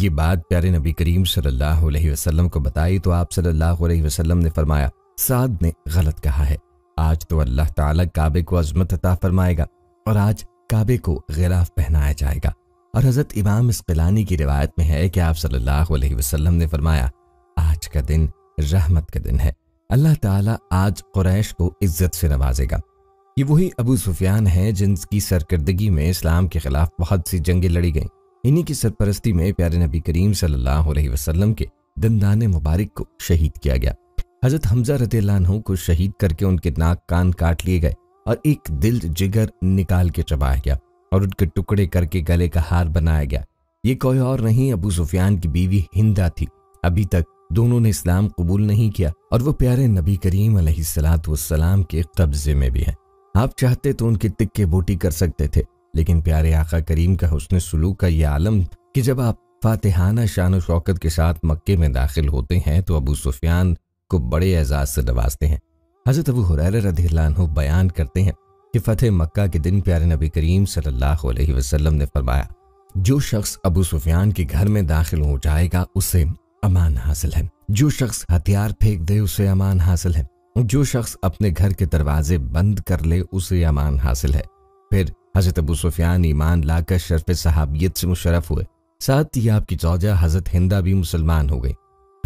ये बात प्यारे नबी करीम सल्लल्लाहु अलैहि वसल्लम को बताई तो आप सल्लल्लाहु अलैहि वसल्लम ने फरमाया साद ने गलत कहा है आज तो अल्लाह ताला काबे को अजमत अता फरमाएगा और आज काबे को गिलाफ पहनाया जाएगा और हज़रत इमाम इसकिलानी की रिवायत में है कि आप सल्लल्लाहु अलैहि वसल्लम ने फरमाया आज का दिन रहमत का दिन है अल्लाह ताला आज कुरैश को इज्जत से नवाजेगा ये वही अबू सुफियान है जिनकी सरकर्दगी में इस्लाम के ख़िलाफ़ बहुत सी जंगें लड़ी गईं इन्हीं की सरपरस्ती में प्यारे नबी करीम सल्लल्लाहु अलैहि वसल्लम के दंदान मुबारक को शहीद किया गया हजरत हमजा रतीलानों को शहीद करके उनके नाक कान काट लिए गए और एक दिल जिगर निकाल के चबाया गया और उनके टुकड़े करके गले का हार बनाया गया ये कोई और नहीं अबू सुफियान की बीवी हिंदा थी अभी तक दोनों ने इस्लाम कबूल नहीं किया और वो प्यारे नबी करीम सलाम के कब्जे में भी हैं आप चाहते तो उनकी तिक्के बोटी कर सकते थे लेकिन प्यारे आका करीम का हुसन सलूक का यह आलम कि जब आप फातेहाना शान शौकत के साथ मक्के में दाखिल होते हैं तो अबू सुफियान को बड़े एजाज से नवाजते हैं हजरत अबू हुरैर रदील्लाहु बयान करते हैं कि फतेह मक्का के दिन प्यारे नबी करीम सल्लल्लाहु अलैहि वसल्लम ने फरमाया जो शख्स अबू सुफियान के घर में दाखिल हो जाएगा उसे अमान हासिल है जो शख्स हथियार फेंक दे उसे अमान हासिल है जो शख्स अपने घर के दरवाजे बंद कर ले उसे अमान हासिल है फिर हजरत अबू सुफियान ईमान लाकर शरफ सहाबियत से मुशरफ हुए साथ ही आपकी चौजा हजरत हिंदा भी मुसलमान हो गई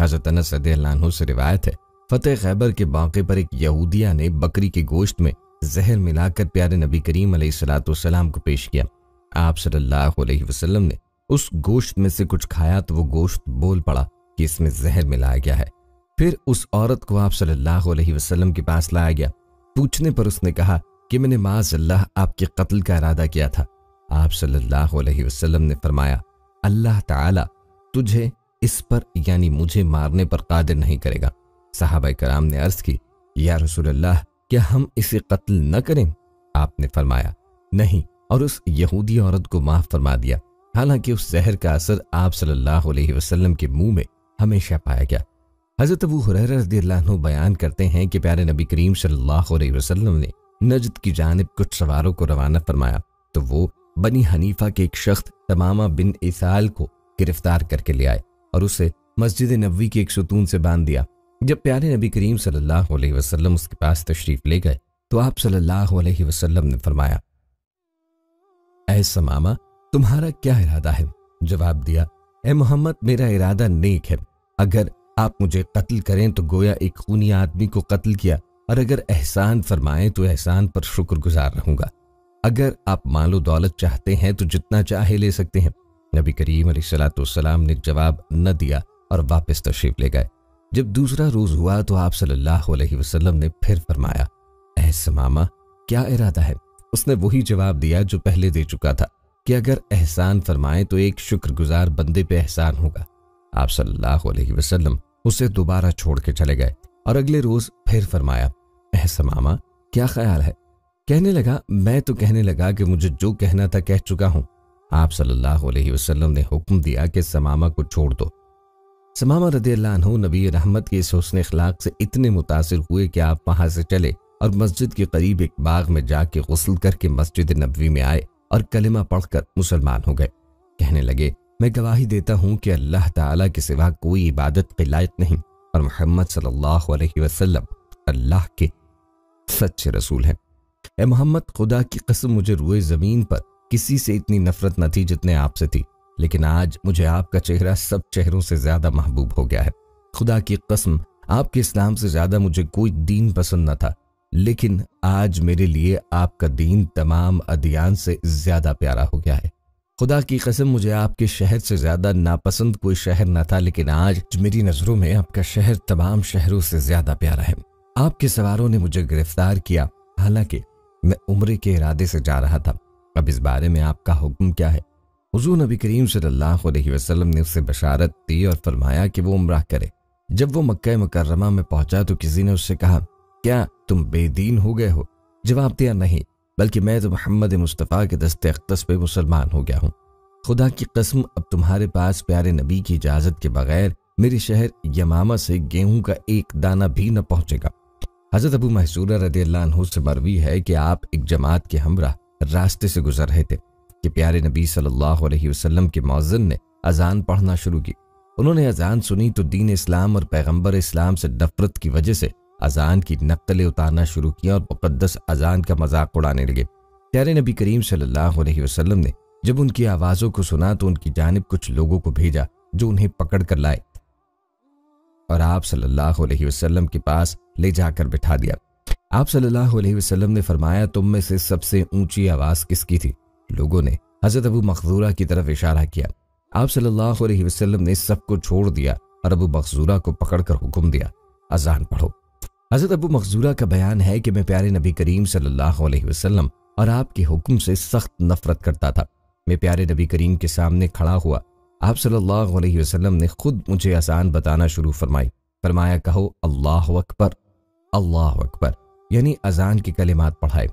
हजरत अनस सदू से रिवायत है फतेह खैबर के मौके पर एक यहूदिया ने बकरी के गोश्त में जहर मिलाकर प्यारे नबी करीम सलाम को पेश किया आप सल्लल्लाहु अलैहि वसल्लम ने उस गोश्त में से कुछ खाया तो वो गोश्त बोल पड़ा कि इसमें जहर मिलाया गया है फिर उस औरत को आप सल्लल्लाहु अलैहि वसल्लम के पास लाया गया पूछने पर उसने कहा कि मैंने माज अल्लाह आपके कत्ल का इरादा किया था आप सल्लल्लाहु अलैहि ने फरमाया अल्लाह तुझे इस पर यानी मुझे मारने पर कादिर नहीं करेगा साहब कराम ने अर्ज की या रसूलल्लाह क्या हम इसे कत्ल न करें आपने फरमाया नहीं और उस यहूदी औरत को माफ फरमा दिया हालांकि उस जहर का असर आप सल्लल्लाहु अलैहि वसल्लम के मुंह में हमेशा पाया गया हज़रत अबू हुरैरा बयान करते हैं कि प्यारे नबी करीम सल्लल्लाहु अलैहि वसल्लम ने नजद की जानब कुछ सवारों को रवाना फरमाया तो वो बनी हनीफा के एक शख्स तमामा बिन इसाल को गिरफ्तार करके ले आए और उसे मस्जिद नबी के एक शतून से बांध दिया जब प्यारे नबी करीम सल्लल्लाहु अलैहि वसल्लम उसके पास तशरीफ ले गए तो आप सल्लल्लाहु अलैहि वसल्लम ने फरमाया ऐसा मामा तुम्हारा क्या इरादा है जवाब दिया ए मोहम्मद मेरा इरादा नेक है अगर आप मुझे कत्ल करें तो गोया एक खूनी आदमी को कत्ल किया और अगर एहसान फरमाएं तो एहसान पर शुक्रगुजार रहूंगा अगर आप मालो दौलत चाहते हैं तो जितना चाहे ले सकते हैं नबी करीम सलाम ने जवाब न दिया और वापस तशरीफ ले गए जब दूसरा रोज़ हुआ तो आप सल्लल्लाहु अलैहि वसल्लम ने फिर फरमाया एहसमामा क्या इरादा है उसने वही जवाब दिया जो पहले दे चुका था कि अगर एहसान फरमाए तो एक शुक्रगुजार बंदे पे एहसान होगा आप सल्लल्लाहु अलैहि वसल्लम उसे दोबारा छोड़ के चले गए और अगले रोज़ फिर फरमाया एहसमामा क्या ख्याल है कहने लगा मैं तो कहने लगा कि मुझे जो कहना था कह चुका हूँ आप सल्लल्लाहु अलैहि वसल्लम ने हुक्म दिया कि समामा को छोड़ दो समामा रदी अल्लाह नबी रहमत के इस हसन अखलाक से इतने मुतासर हुए कि आप वहाँ से चले और मस्जिद के करीब एक बाग में जाके गसल करके मस्जिद नबी में आए और कलिमा पढ़कर मुसलमान हो गए कहने लगे मैं गवाही देता हूँ कि अल्लाह ताला के सिवा कोई इबादत के लायक नहीं और मोहम्मद सल्लल्लाहु अलैहि वसल्लम अल्लाह के सच्चे रसूल हैं ए मोहम्मद खुदा की कसम मुझे रुए ज़मीन पर किसी से इतनी नफरत न थी जितने आपसे थी लेकिन आज मुझे आपका चेहरा सब चेहरों से ज्यादा महबूब हो गया है खुदा की कसम आपके इस्लाम से ज्यादा मुझे कोई दीन पसंद न था लेकिन आज मेरे लिए आपका दीन तमाम अदियान से ज्यादा प्यारा हो गया है खुदा की कसम मुझे आपके शहर से ज्यादा नापसंद कोई शहर न था लेकिन आज मेरी नजरों में आपका शहर तमाम शहरों से ज्यादा प्यारा है आपके सवारों ने मुझे गिरफ्तार किया हालांकि मैं उम्र के इरादे से जा रहा था अब इस बारे में आपका हुक्म क्या है हजू नबी करीम सल्लाम ने उसे बशारत दी और फरमाया कि वो उम्र करे जब वो मक्का मकर्रमा में पहुंचा तो किसी ने उससे कहा क्या तुम बेदीन हो गए हो जवाब दिया नहीं बल्कि मैं तो मोहम्मद मुस्तफ़ा के दस्ते अख्तस पे मुसलमान हो गया हूँ खुदा की कस्म अब तुम्हारे पास प्यारे नबी की इजाज़त के बगैर मेरे शहर यमामा से गेहूं का एक दाना भी न पहुंचेगा हज़रत अबू महसूर रदी से मरवी है कि आप एक जमात के हमरा रास्ते से गुजर रहे थे कि प्यारे नबी सल्लल्लाहु अलैहि वसल्लम के मौजन ने अजान पढ़ना शुरू की उन्होंने अजान सुनी तो दीन इस्लाम और पैगंबर इस्लाम से नफरत की वजह से अजान की नकलें उतारना शुरू किया और मुकदस अजान का मजाक उड़ाने लगे प्यारे नबी करीम सल्लल्लाहु अलैहि वसल्लम ने जब उनकी आवाज़ों को सुना तो उनकी जानब कुछ लोगों को भेजा जो उन्हें पकड़ कर लाए और आप सल्लाह वसलम के पास ले जाकर बिठा दिया आप सल्लल्लाहु अलैहि वसल्लम ने फरमाया तुम में से सबसे ऊंची आवाज़ किसकी थी लोगों ने हज़रत अबू मखजूरा की तरफ इशारा किया आप सल्लल्लाहु अलैहि वसल्लम ने सबको छोड़ दिया और अबू मखजूरा को पकड़कर हुक्म दिया अजान पढ़ो हज़रत अबू मखजूरा का बयान है कि मैं प्यारे नबी करीम सल्लल्लाहु अलैहि वसल्लम और आपके हुक्म से सख्त नफरत करता था मैं प्यारे नबी करीम के सामने खड़ा हुआ आप सल्लल्लाहु अलैहि वसल्लम ने खुद मुझे आसान बताना शुरू फरमाई फरमाया कहो अल्लाह अकबर अल्लाह अकबर यानी अजान के कलिमात पढ़ाए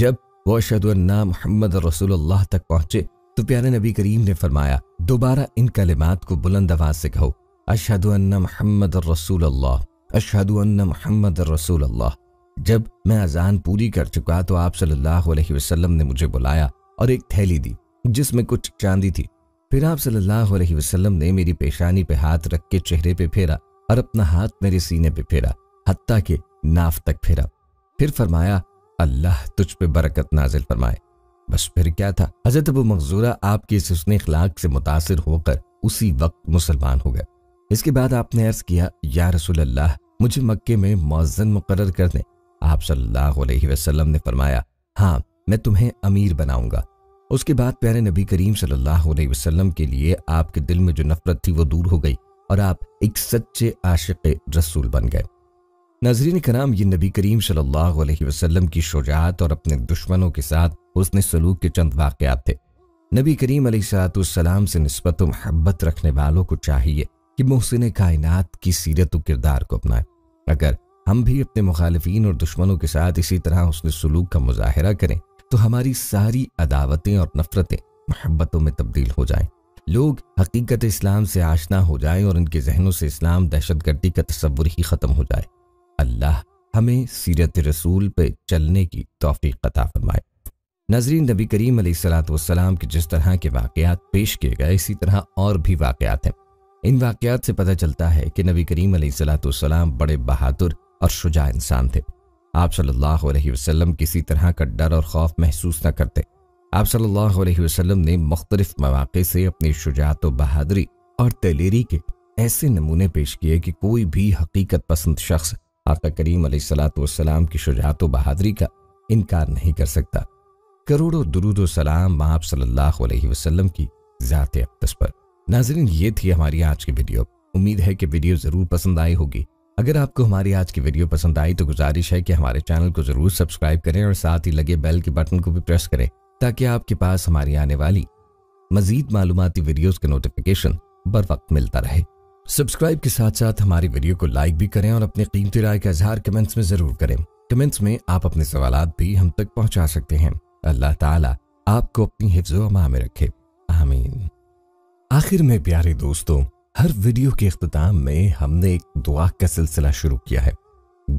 जब वो शदुन्ना मोहम्मद रसूलुल्लाह तक पहुंचे तो प्यारे नबी करीम ने फरमाया दोबारा इन कलिमात को बुलंद आवाज से कहो अशहदुन्ना मोहम्मद रसूलुल्लाह अशहदुन्ना मोहम्मद रसूलुल्लाह जब मैं अजान पूरी कर चुका तो आप सल्लल्लाहु अलैहि वसल्लम ने मुझे बुलाया और एक थैली दी जिसमें कुछ चांदी थी फिर आप सल्लल्लाहु अलैहि वसल्लम ने मेरी पेशानी पे हाथ रख के चेहरे पे फेरा और अपना हाथ मेरे सीने पे फेरा हत्ता के नाफ तक फेरा फिर फरमाया अल्लाह तुझ पे बरकत नाजिल फरमाए बस फिर क्या था हजरत अबू मकजूरा आपके इस अखलाक से मुतासर होकर उसी वक्त मुसलमान हो गए इसके बाद आपने अर्ज किया या रसूल अल्लाह मुझे मक्के में मौजन मुकर कर दें आप सल्लल्लाहु अलैहि वसल्लम ने फरमाया हाँ मैं तुम्हें अमीर बनाऊंगा उसके बाद प्यारे नबी करीम सल्लल्लाहु अलैहि वसल्लम के लिए आपके दिल में जो नफरत थी वो दूर हो गई और आप एक सच्चे आशिक रसूल बन गए नजरीन कराम ये नबी करीम सल्लल्लाहु अलैहि वसल्लम की शुजात और अपने दुश्मनों के साथ उसने सलूक के चंद वाक़ात थे नबी करीम सलाम से नस्बत महब्बत रखने वालों को चाहिए कि मोहसिन कायनात की सीरत किरदार को अपनाएं अगर हम भी अपने मुखालफी और दुश्मनों के साथ इसी तरह उसने सलूक का मुजाहरा करें तो हमारी सारी अदावतें और नफरतें महब्बतों में तब्दील हो जाएं लोग हकीकत इस्लाम से आशना हो जाएं और इनके जहनों से इस्लाम दहशत गर्दी का तस्वुर ही ख़त्म हो जाए अल्लाह हमें सीरत रसूल पर चलने की तोफ़ी कता फरमाए नाजरीन नबी करीम सलाम के जिस तरह के वाक़ात पेश किए गए इसी तरह और भी वाक़ात हैं इन वाक़ात से पता चलता है कि नबी करीम सलाम बड़े बहादुर और शुजा इंसान थे आप सल्लल्लाहु अलैहि वसल्लम किसी तरह का डर और खौफ महसूस न करते आप सल्लल्लाहु अलैहि वसल्लम ने मुख्तलिफ मौाक़े से अपनी शुजात तो व बहादुरी और दलेरी के ऐसे नमूने पेश किए कि कोई भी हकीकत पसंद शख्स आका करीम सलाम की शुजात व बहादरी का इनकार नहीं कर सकता करोड़ों दरुद सलाम आप सल्लल्लाहु अलैहि वसल्लम की ज़ात अब्दस पर नाजरीन ये थी हमारी आज की वीडियो उम्मीद है कि वीडियो ज़रूर पसंद आई होगी अगर आपको हमारी आज की वीडियो पसंद आई तो गुजारिश है कि हमारे चैनल को ज़रूर सब्सक्राइब करें और साथ ही लगे बेल के बटन को भी प्रेस करें ताकि आपके पास हमारी आने वाली मज़ीद मालूमती वीडियोज़ का नोटिफिकेशन बर वक्त मिलता रहे सब्सक्राइब के साथ साथ हमारी वीडियो को लाइक भी करें और अपनी कीमती राय का इजहार कमेंट्स में ज़रूर करें कमेंट्स में आप अपने सवाल भी हम तक पहुँचा सकते हैं अल्लाह ताला आपको अपनी हिफ्जो अमा में रखे आमीन आखिर में प्यारे दोस्तों हर वीडियो के अख्ताम में हमने एक दुआ का सिलसिला शुरू किया है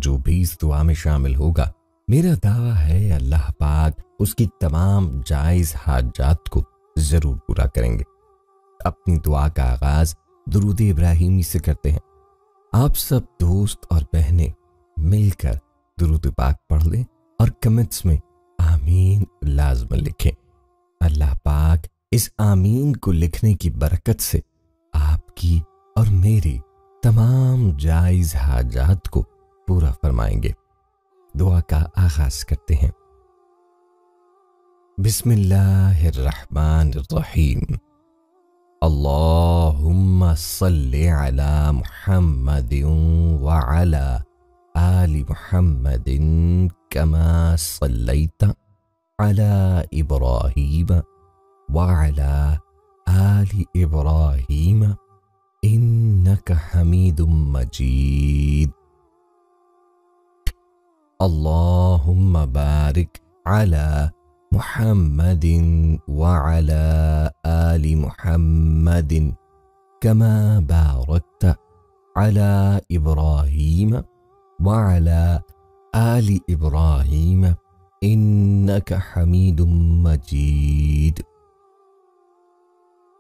जो भी इस दुआ में शामिल होगा मेरा दावा है अल्लाह पाक उसकी तमाम जायज हाजात को जरूर पूरा करेंगे अपनी दुआ का आगाज दरूद इब्राहिमी से करते हैं आप सब दोस्त और बहनें मिलकर दरूद पाक पढ़ लें और कमेंट्स में आमीन लाजम लिखें अल्लाह पाक इस आमीन को लिखने की बरकत से आपकी और मेरी तमाम जायज हाजात को पूरा फरमाएंगे दुआ का आगाज करते हैं बिस्मिल्लाहिर्रहमानिर्रहीम اللهم صل على محمد وعلى ال محمد كما صليت على ابراهيم وعلى ال ابراهيم انك حميد مجيد اللهم بارك على محمد وعلى ال محمد كما باركت على ابراهيم وعلى ال ابراهيم انك حميد مجيد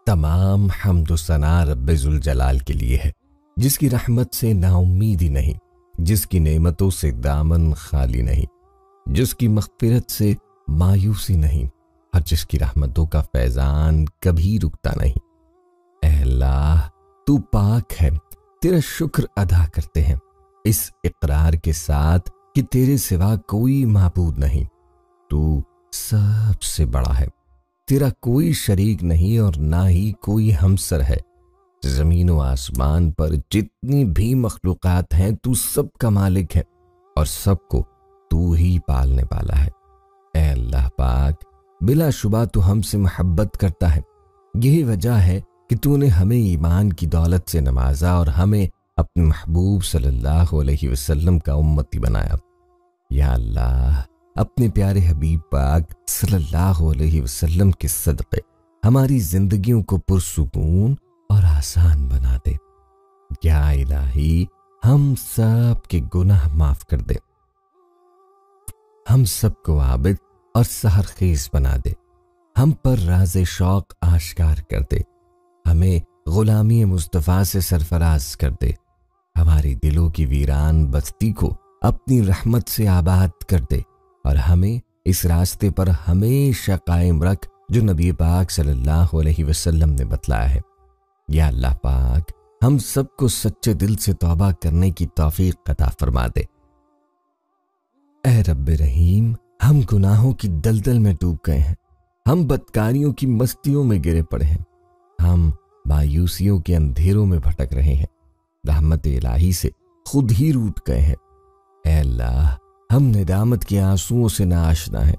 تمام حمد و رب ذو الجلال کے لیے ہے جس کی رحمت سے نا امید ہی نہیں جس کی نعمتوں سے دامن خالی نہیں جس کی مغفرت سے मायूसी नहीं हर जिसकी रहमतों का फैजान कभी रुकता नहीं अल्लाह तू पाक है तेरा शुक्र अदा करते हैं इस इकरार के साथ कि तेरे सिवा कोई महबूद नहीं तू सबसे बड़ा है तेरा कोई शरीक नहीं और ना ही कोई हमसर है जमीन व आसमान पर जितनी भी मखलूक हैं तू सबका मालिक है और सबको तू ही पालने वाला है अल्लाह पाक बिला शुबा तू तो हमसे मोहब्बत करता है यही वजह है कि तूने हमें ईमान की दौलत से नवाजा और हमें अपने महबूब सल्लल्लाहु अलैहि वसल्लम का उम्मती बनाया या अल्लाह अपने प्यारे हबीब पाक सल्लल्लाहु अलैहि वसल्लम के सदक़े हमारी जिंदगियों को पुरसकून और आसान बना दे या इलाही हम सब के गुनाह माफ कर दे हम सबको आबिद और सहरखेज बना दे हम पर राज शौक आश्कार कर दे हमें गुलामी मुस्तफ़ा से सरफराज कर दे हमारी दिलों की वीरान बस्ती को अपनी रहमत से आबाद कर दे और हमें इस रास्ते पर हमेशा कायम रख जो नबी पाक सल्लल्लाहु अलैहि वसल्लम ने बतलाया है या अल्लाह पाक हम सबको सच्चे दिल से तौबा करने की तौफीक कता फरमा दे ए रब रहीम हम गुनाहों की दलदल में डूब गए हैं हम बदकारियों की मस्तियों में गिरे पड़े हैं हम मायूसियों के अंधेरों में भटक रहे हैं रहमत इलाही से खुद ही रूट गए हैं अल्लाह हम निदामत के आंसुओं से नाशना है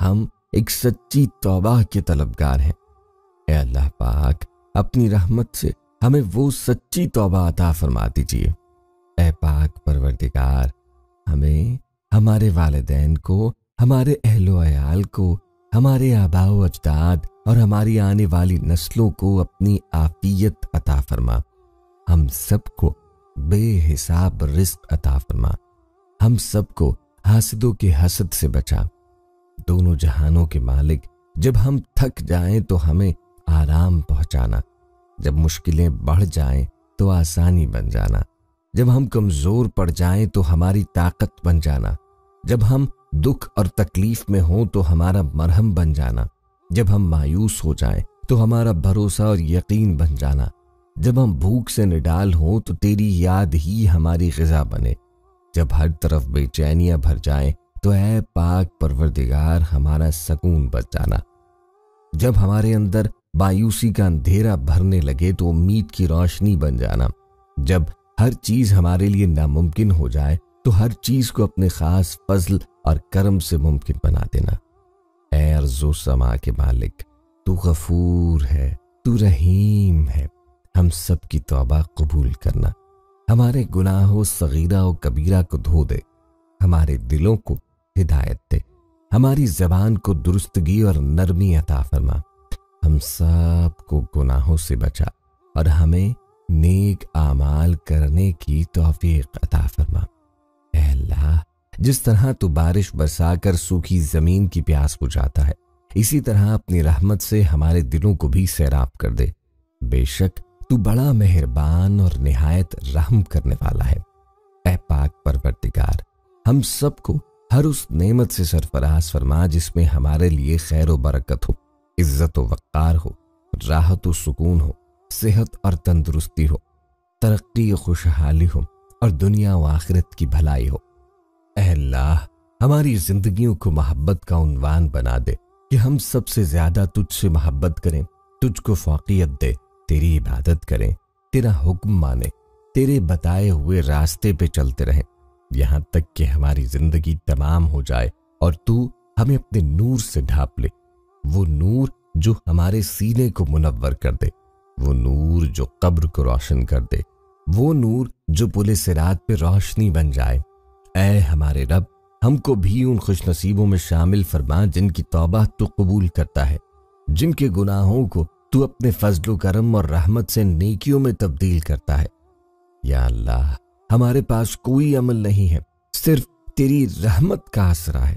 हम एक सच्ची तौबा के तलबगार हैं अल्लाह पाक अपनी रहमत से हमें वो सच्ची तौबा अता फरमा दीजिए ए पाक परवरदिगार हमें हमारे वालदेन को हमारे अहलो अयाल को हमारे आबाओ अजदाद और हमारी आने वाली नस्लों को अपनी आफियत अता फरमा हम सबको बेहिसाब रिस्क अता फरमा हम सबको हासदों के हसद से बचा दोनों जहानों के मालिक जब हम थक जाएं तो हमें आराम पहुंचाना जब मुश्किलें बढ़ जाएं तो आसानी बन जाना जब हम कमज़ोर पड़ जाएं तो हमारी ताकत बन जाना जब हम दुख और तकलीफ में हो तो हमारा मरहम बन जाना जब हम मायूस हो जाए तो हमारा भरोसा और यकीन बन जाना जब हम भूख से निडाल हों तो तेरी याद ही हमारी गजा बने जब हर तरफ बेचैनियां भर जाए तो ऐ पाक परवरदिगार हमारा सकून बच जाना जब हमारे अंदर मायूसी का अंधेरा भरने लगे तो उम्मीद की रोशनी बन जाना जब हर चीज हमारे लिए नामुमकिन हो जाए तो हर चीज को अपने खास फजल और कर्म से मुमकिन बना देना ए समा के मालिक तू गफूर है तू रहीम है हम सब की तौबा कबूल करना हमारे गुनाहों सगीरा और कबीरा को धो दे हमारे दिलों को हिदायत दे हमारी जबान को दुरुस्तगी और नरमी अता फरमा हम सब को गुनाहों से बचा और हमें नेक आमाल करने की तोफीक अता फरमा अल्लाह जिस तरह तू तो बारिश बरसाकर सूखी जमीन की प्यास बुझाता है इसी तरह अपनी रहमत से हमारे दिलों को भी सैराब कर दे बेशक तू बड़ा मेहरबान और निहायत रहम करने वाला है ऐ पाक परवरदिगार हम सबको हर उस नेमत से सरफराज फरमा जिसमें हमारे लिए खैर व बरकत हो इज्जत व वक़ार हो राहत व सुकून हो सेहत और तंदुरुस्ती हो तरक्की खुशहाली हो और दुनिया व आखिरत की भलाई हो अल्लाह हमारी जिंदगियों को मोहब्बत का उनवान बना दे कि हम सबसे ज्यादा तुझसे मोहब्बत करें तुझको फोकियत दे तेरी इबादत करें तेरा हुक्म माने तेरे बताए हुए रास्ते पे चलते रहें यहाँ तक कि हमारी जिंदगी तमाम हो जाए और तू हमें अपने नूर से ढाप ले वो नूर जो हमारे सीने को मुनवर कर दे वो नूर जो कब्र को रोशन कर दे वो नूर जो पुलिस रात पे रोशनी बन जाए ऐ हमारे रब हमको भी उन खुश नसीबों में शामिल फरमा जिनकी तौबा तो कबूल करता है जिनके गुनाहों को तू अपने फजलो करम और रहमत से नेकियों में तब्दील करता है या अल्लाह हमारे पास कोई अमल नहीं है सिर्फ तेरी रहमत का आसरा है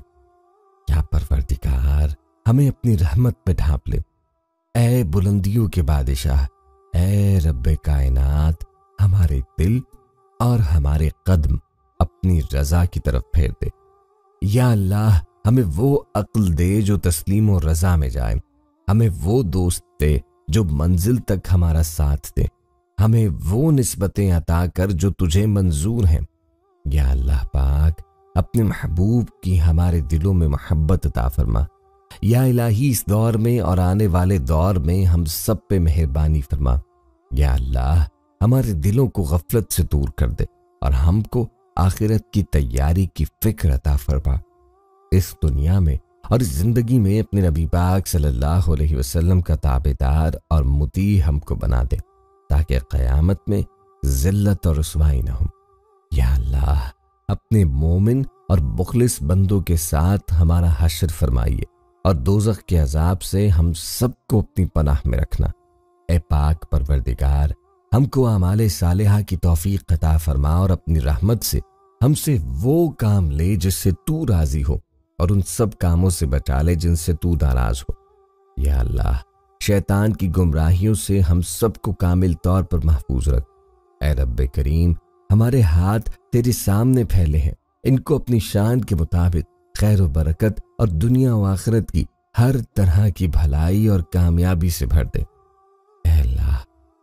या परवरदिकार हमें अपनी रहमत में ढांप ले ऐ बुलंदियों के बादशाह ऐ रब कायनात हमारे दिल और हमारे कदम अपनी रजा की तरफ फेर दे या अल्लाह हमें वो अक्ल दे जो तस्लीम और रजा में जाए हमें वो दोस्त दे जो मंजिल तक हमारा साथ दे हमें वो नस्बतें अता कर जो तुझे मंजूर हैं या अल्लाह पाक अपने महबूब की हमारे दिलों में मोहब्बत अता फरमा या इलाही इस दौर में और आने वाले दौर में हम सब पे मेहरबानी फरमा या अल्लाह हमारे दिलों को गफलत से दूर कर दे और हमको आखिरत की तैयारी की फिक्र अता फरमा इस दुनिया में और इस जिंदगी में अपने नबी पाक सल्लल्लाहु अलैहि वसल्लम का ताबेदार और मुती हमको बना दे ताकि क़यामत में जिल्लत और रसवाई न हो या अल्लाह अपने मोमिन और मुखलिस बंदों के साथ हमारा हशर फरमाइए और दोजख के अजाब से हम सबको अपनी पनाह में रखना ए पाक परवरदिगार हमको अमाल सालहा की तोफीक कता फरमा और अपनी रहमत से हमसे वो काम ले जिससे तू राजी हो और उन सब कामों से बचा ले जिनसे तू नाराज हो या अल्लाह शैतान की गुमराहियों से हम सबको कामिल तौर पर महफूज रख ए रब करीम हमारे हाथ तेरे सामने फैले हैं इनको अपनी शान के मुताबिक खैर व बरकत और दुनिया व आखरत की हर तरह की भलाई और कामयाबी से भर दे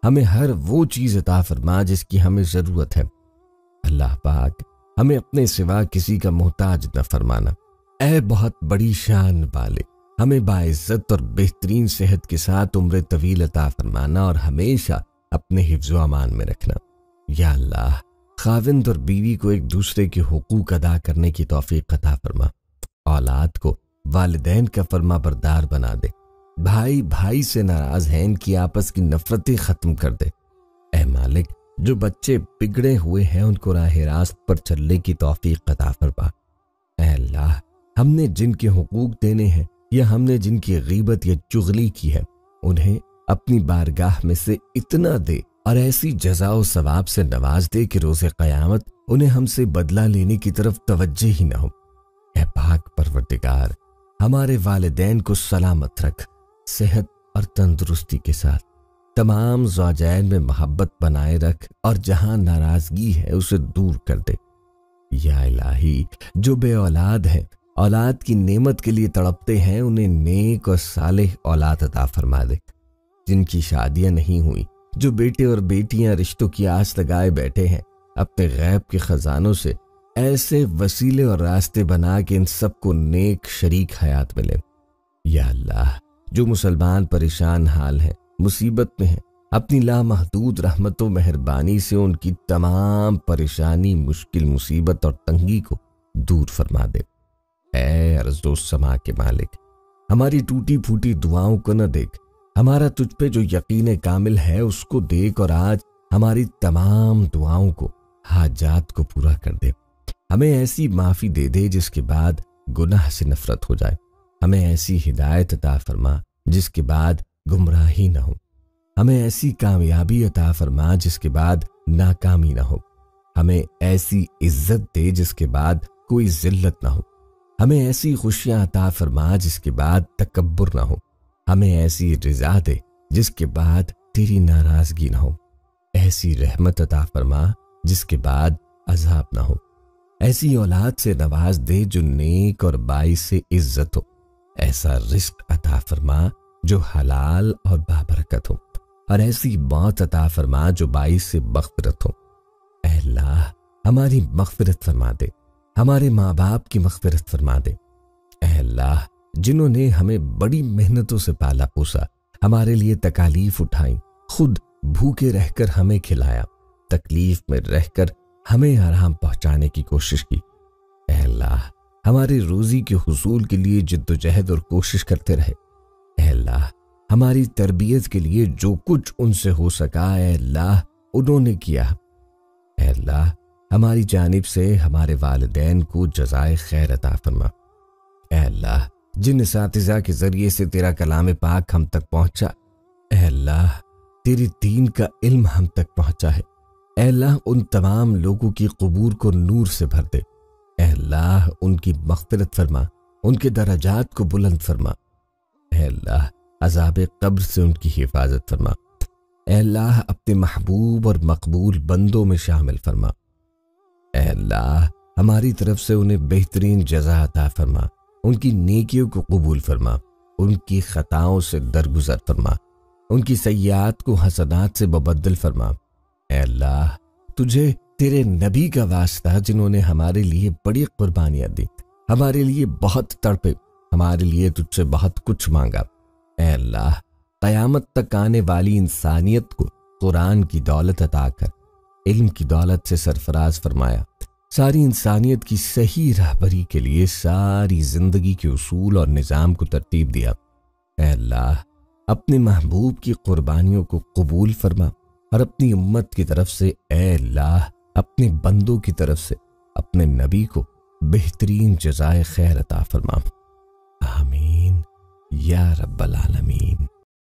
हमें हर वो चीज़ अता फरमा जिसकी हमें ज़रूरत है अल्लाह पाक हमें अपने सिवा किसी का मोहताज न फरमाना ए बहुत बड़ी शान वाले हमें बाइज्जत और बेहतरीन सेहत के साथ उम्र तवील अता फरमाना और हमेशा अपने हिफ्ज़ अमान में रखना या अल्लाह खाविंद और बीवी को एक दूसरे के हकूक अदा करने की तोफ़ी अता फरमा औलाद को वालदेन का फर्मा बरदार बना दे भाई भाई से नाराज हैं इनकी आपस की नफरतें खत्म कर दे ए मालिक जो बच्चे बिगड़े हुए हैं उनको राह रास्त पर चलने की तोफ़ी कता फरमा अल्लाह हमने जिनके हकूक देने हैं या हमने जिनकी गीबत या चुगली की है उन्हें अपनी बारगाह में से इतना दे और ऐसी जजा सवाब से नवाज दे कि रोजे क़यामत उन्हें हमसे बदला लेने की तरफ तवज्जे ही ना हो ए पाक परवरदिगार हमारे वालदेन को सलामत रख सेहत और तंदुरुस्ती के साथ तमाम जौजैन में मोहब्बत बनाए रख और जहां नाराजगी है उसे दूर कर दे या इलाही जो बे औलाद है औलाद की नेमत के लिए तड़पते हैं उन्हें नेक और साले औलाद अता फरमा दे जिनकी शादियां नहीं हुई जो बेटे और बेटियां रिश्तों की आस लगाए बैठे हैं अपने गैब के खजानों से ऐसे वसीले और रास्ते बना के इन सबको नेक शरीक हयात मिले या अल्लाह जो मुसलमान परेशान हाल है मुसीबत में है अपनी लामहदूद रहमत मेहरबानी से उनकी तमाम परेशानी मुश्किल मुसीबत और तंगी को दूर फरमा दे ए अर्जो समा के मालिक हमारी टूटी फूटी दुआओं को न देख हमारा तुझ पे जो यकीन कामिल है उसको देख और आज हमारी तमाम दुआओं को हाजात को पूरा कर दे हमें ऐसी माफ़ी दे दे जिसके बाद गुनाह से नफरत हो जाए हमें ऐसी हिदायत अता फरमा जिसके बाद गुमराही ना हो हमें ऐसी कामयाबी अता फरमा जिसके बाद नाकामी ना हो हमें ऐसी इज्जत दे जिसके बाद कोई जिल्लत ना हो हमें ऐसी खुशियां अता फरमा जिसके बाद तकबर ना हो हमें ऐसी रजा दे जिसके बाद तेरी नाराजगी ना हो ऐसी रहमत अता फरमा जिसके बाद अजाब ना हो ऐसी औलाद से नवाज दे जो नेक और बाई से इज्जत हो ऐसा रिस्क अता फरमा जो हलाल और बाबरकत हो और ऐसी मौत अता फरमा जो बाईस से मफफरत हो अल्लाह हमारी मखफरत फरमा दे हमारे माँ बाप की मखफरत फरमा दे अल्लाह जिन्होंने हमें बड़ी मेहनतों से पाला पोसा हमारे लिए तकालीफ उठाई खुद भूखे रहकर हमें खिलाया तकलीफ में रहकर हमें आराम पहुंचाने की कोशिश की अल्लाह हमारे रोजी के हसूल के लिए जिद्दोजहद और कोशिश करते रहे अल्लाह हमारी तरबियत के लिए जो कुछ उनसे हो सका अल्लाह उन्होंने किया अल्लाह हमारी जानब से हमारे वालदेन को जजाय खैर अता फरमा अल्लाह जिन इसतजा के ज़रिए से तेरा कलाम पाक हम तक पहुंचा अल्लाह तेरी दीन का इल्म हम तक पहुंचा है अल्लाह उन तमाम लोगों की कबूर को नूर से भर दे अल्लाह उनकी मगफरत फरमा उनके दराजात को बुलंद फरमा अल्लाह अजाब कब्र से उनकी हिफाजत फरमा अल्लाह अपने महबूब और मकबूल बंदों में शामिल फरमा अल्लाह हमारी तरफ से उन्हें बेहतरीन जजा अता फरमा उनकी नेकियों को कबूल फरमा उनकी ख़ताओं से दरगुजर फरमा उनकी सयाद को हसनात से बबदल फरमा अल्लाह तुझे तेरे नबी का वास्ता जिन्होंने हमारे लिए बड़ी कुर्बानियां दी हमारे लिए बहुत तड़पे हमारे लिए तुझसे बहुत कुछ मांगा ए अल्लाह कयामत तक आने वाली इंसानियत को कुरान की दौलत अता कर इल्म की दौलत से सरफराज फरमाया सारी इंसानियत की सही रहबरी के लिए सारी जिंदगी के उसूल और निज़ाम को तरतीब दिया अल्लाह अपने महबूब की कुर्बानियों को कबूल फरमा और अपनी उम्मत की तरफ से अल्लाह अपने बंदों की तरफ से अपने नबी को बेहतरीन जजाय खैर अता फरमा आमीन या रब्बल आलमीन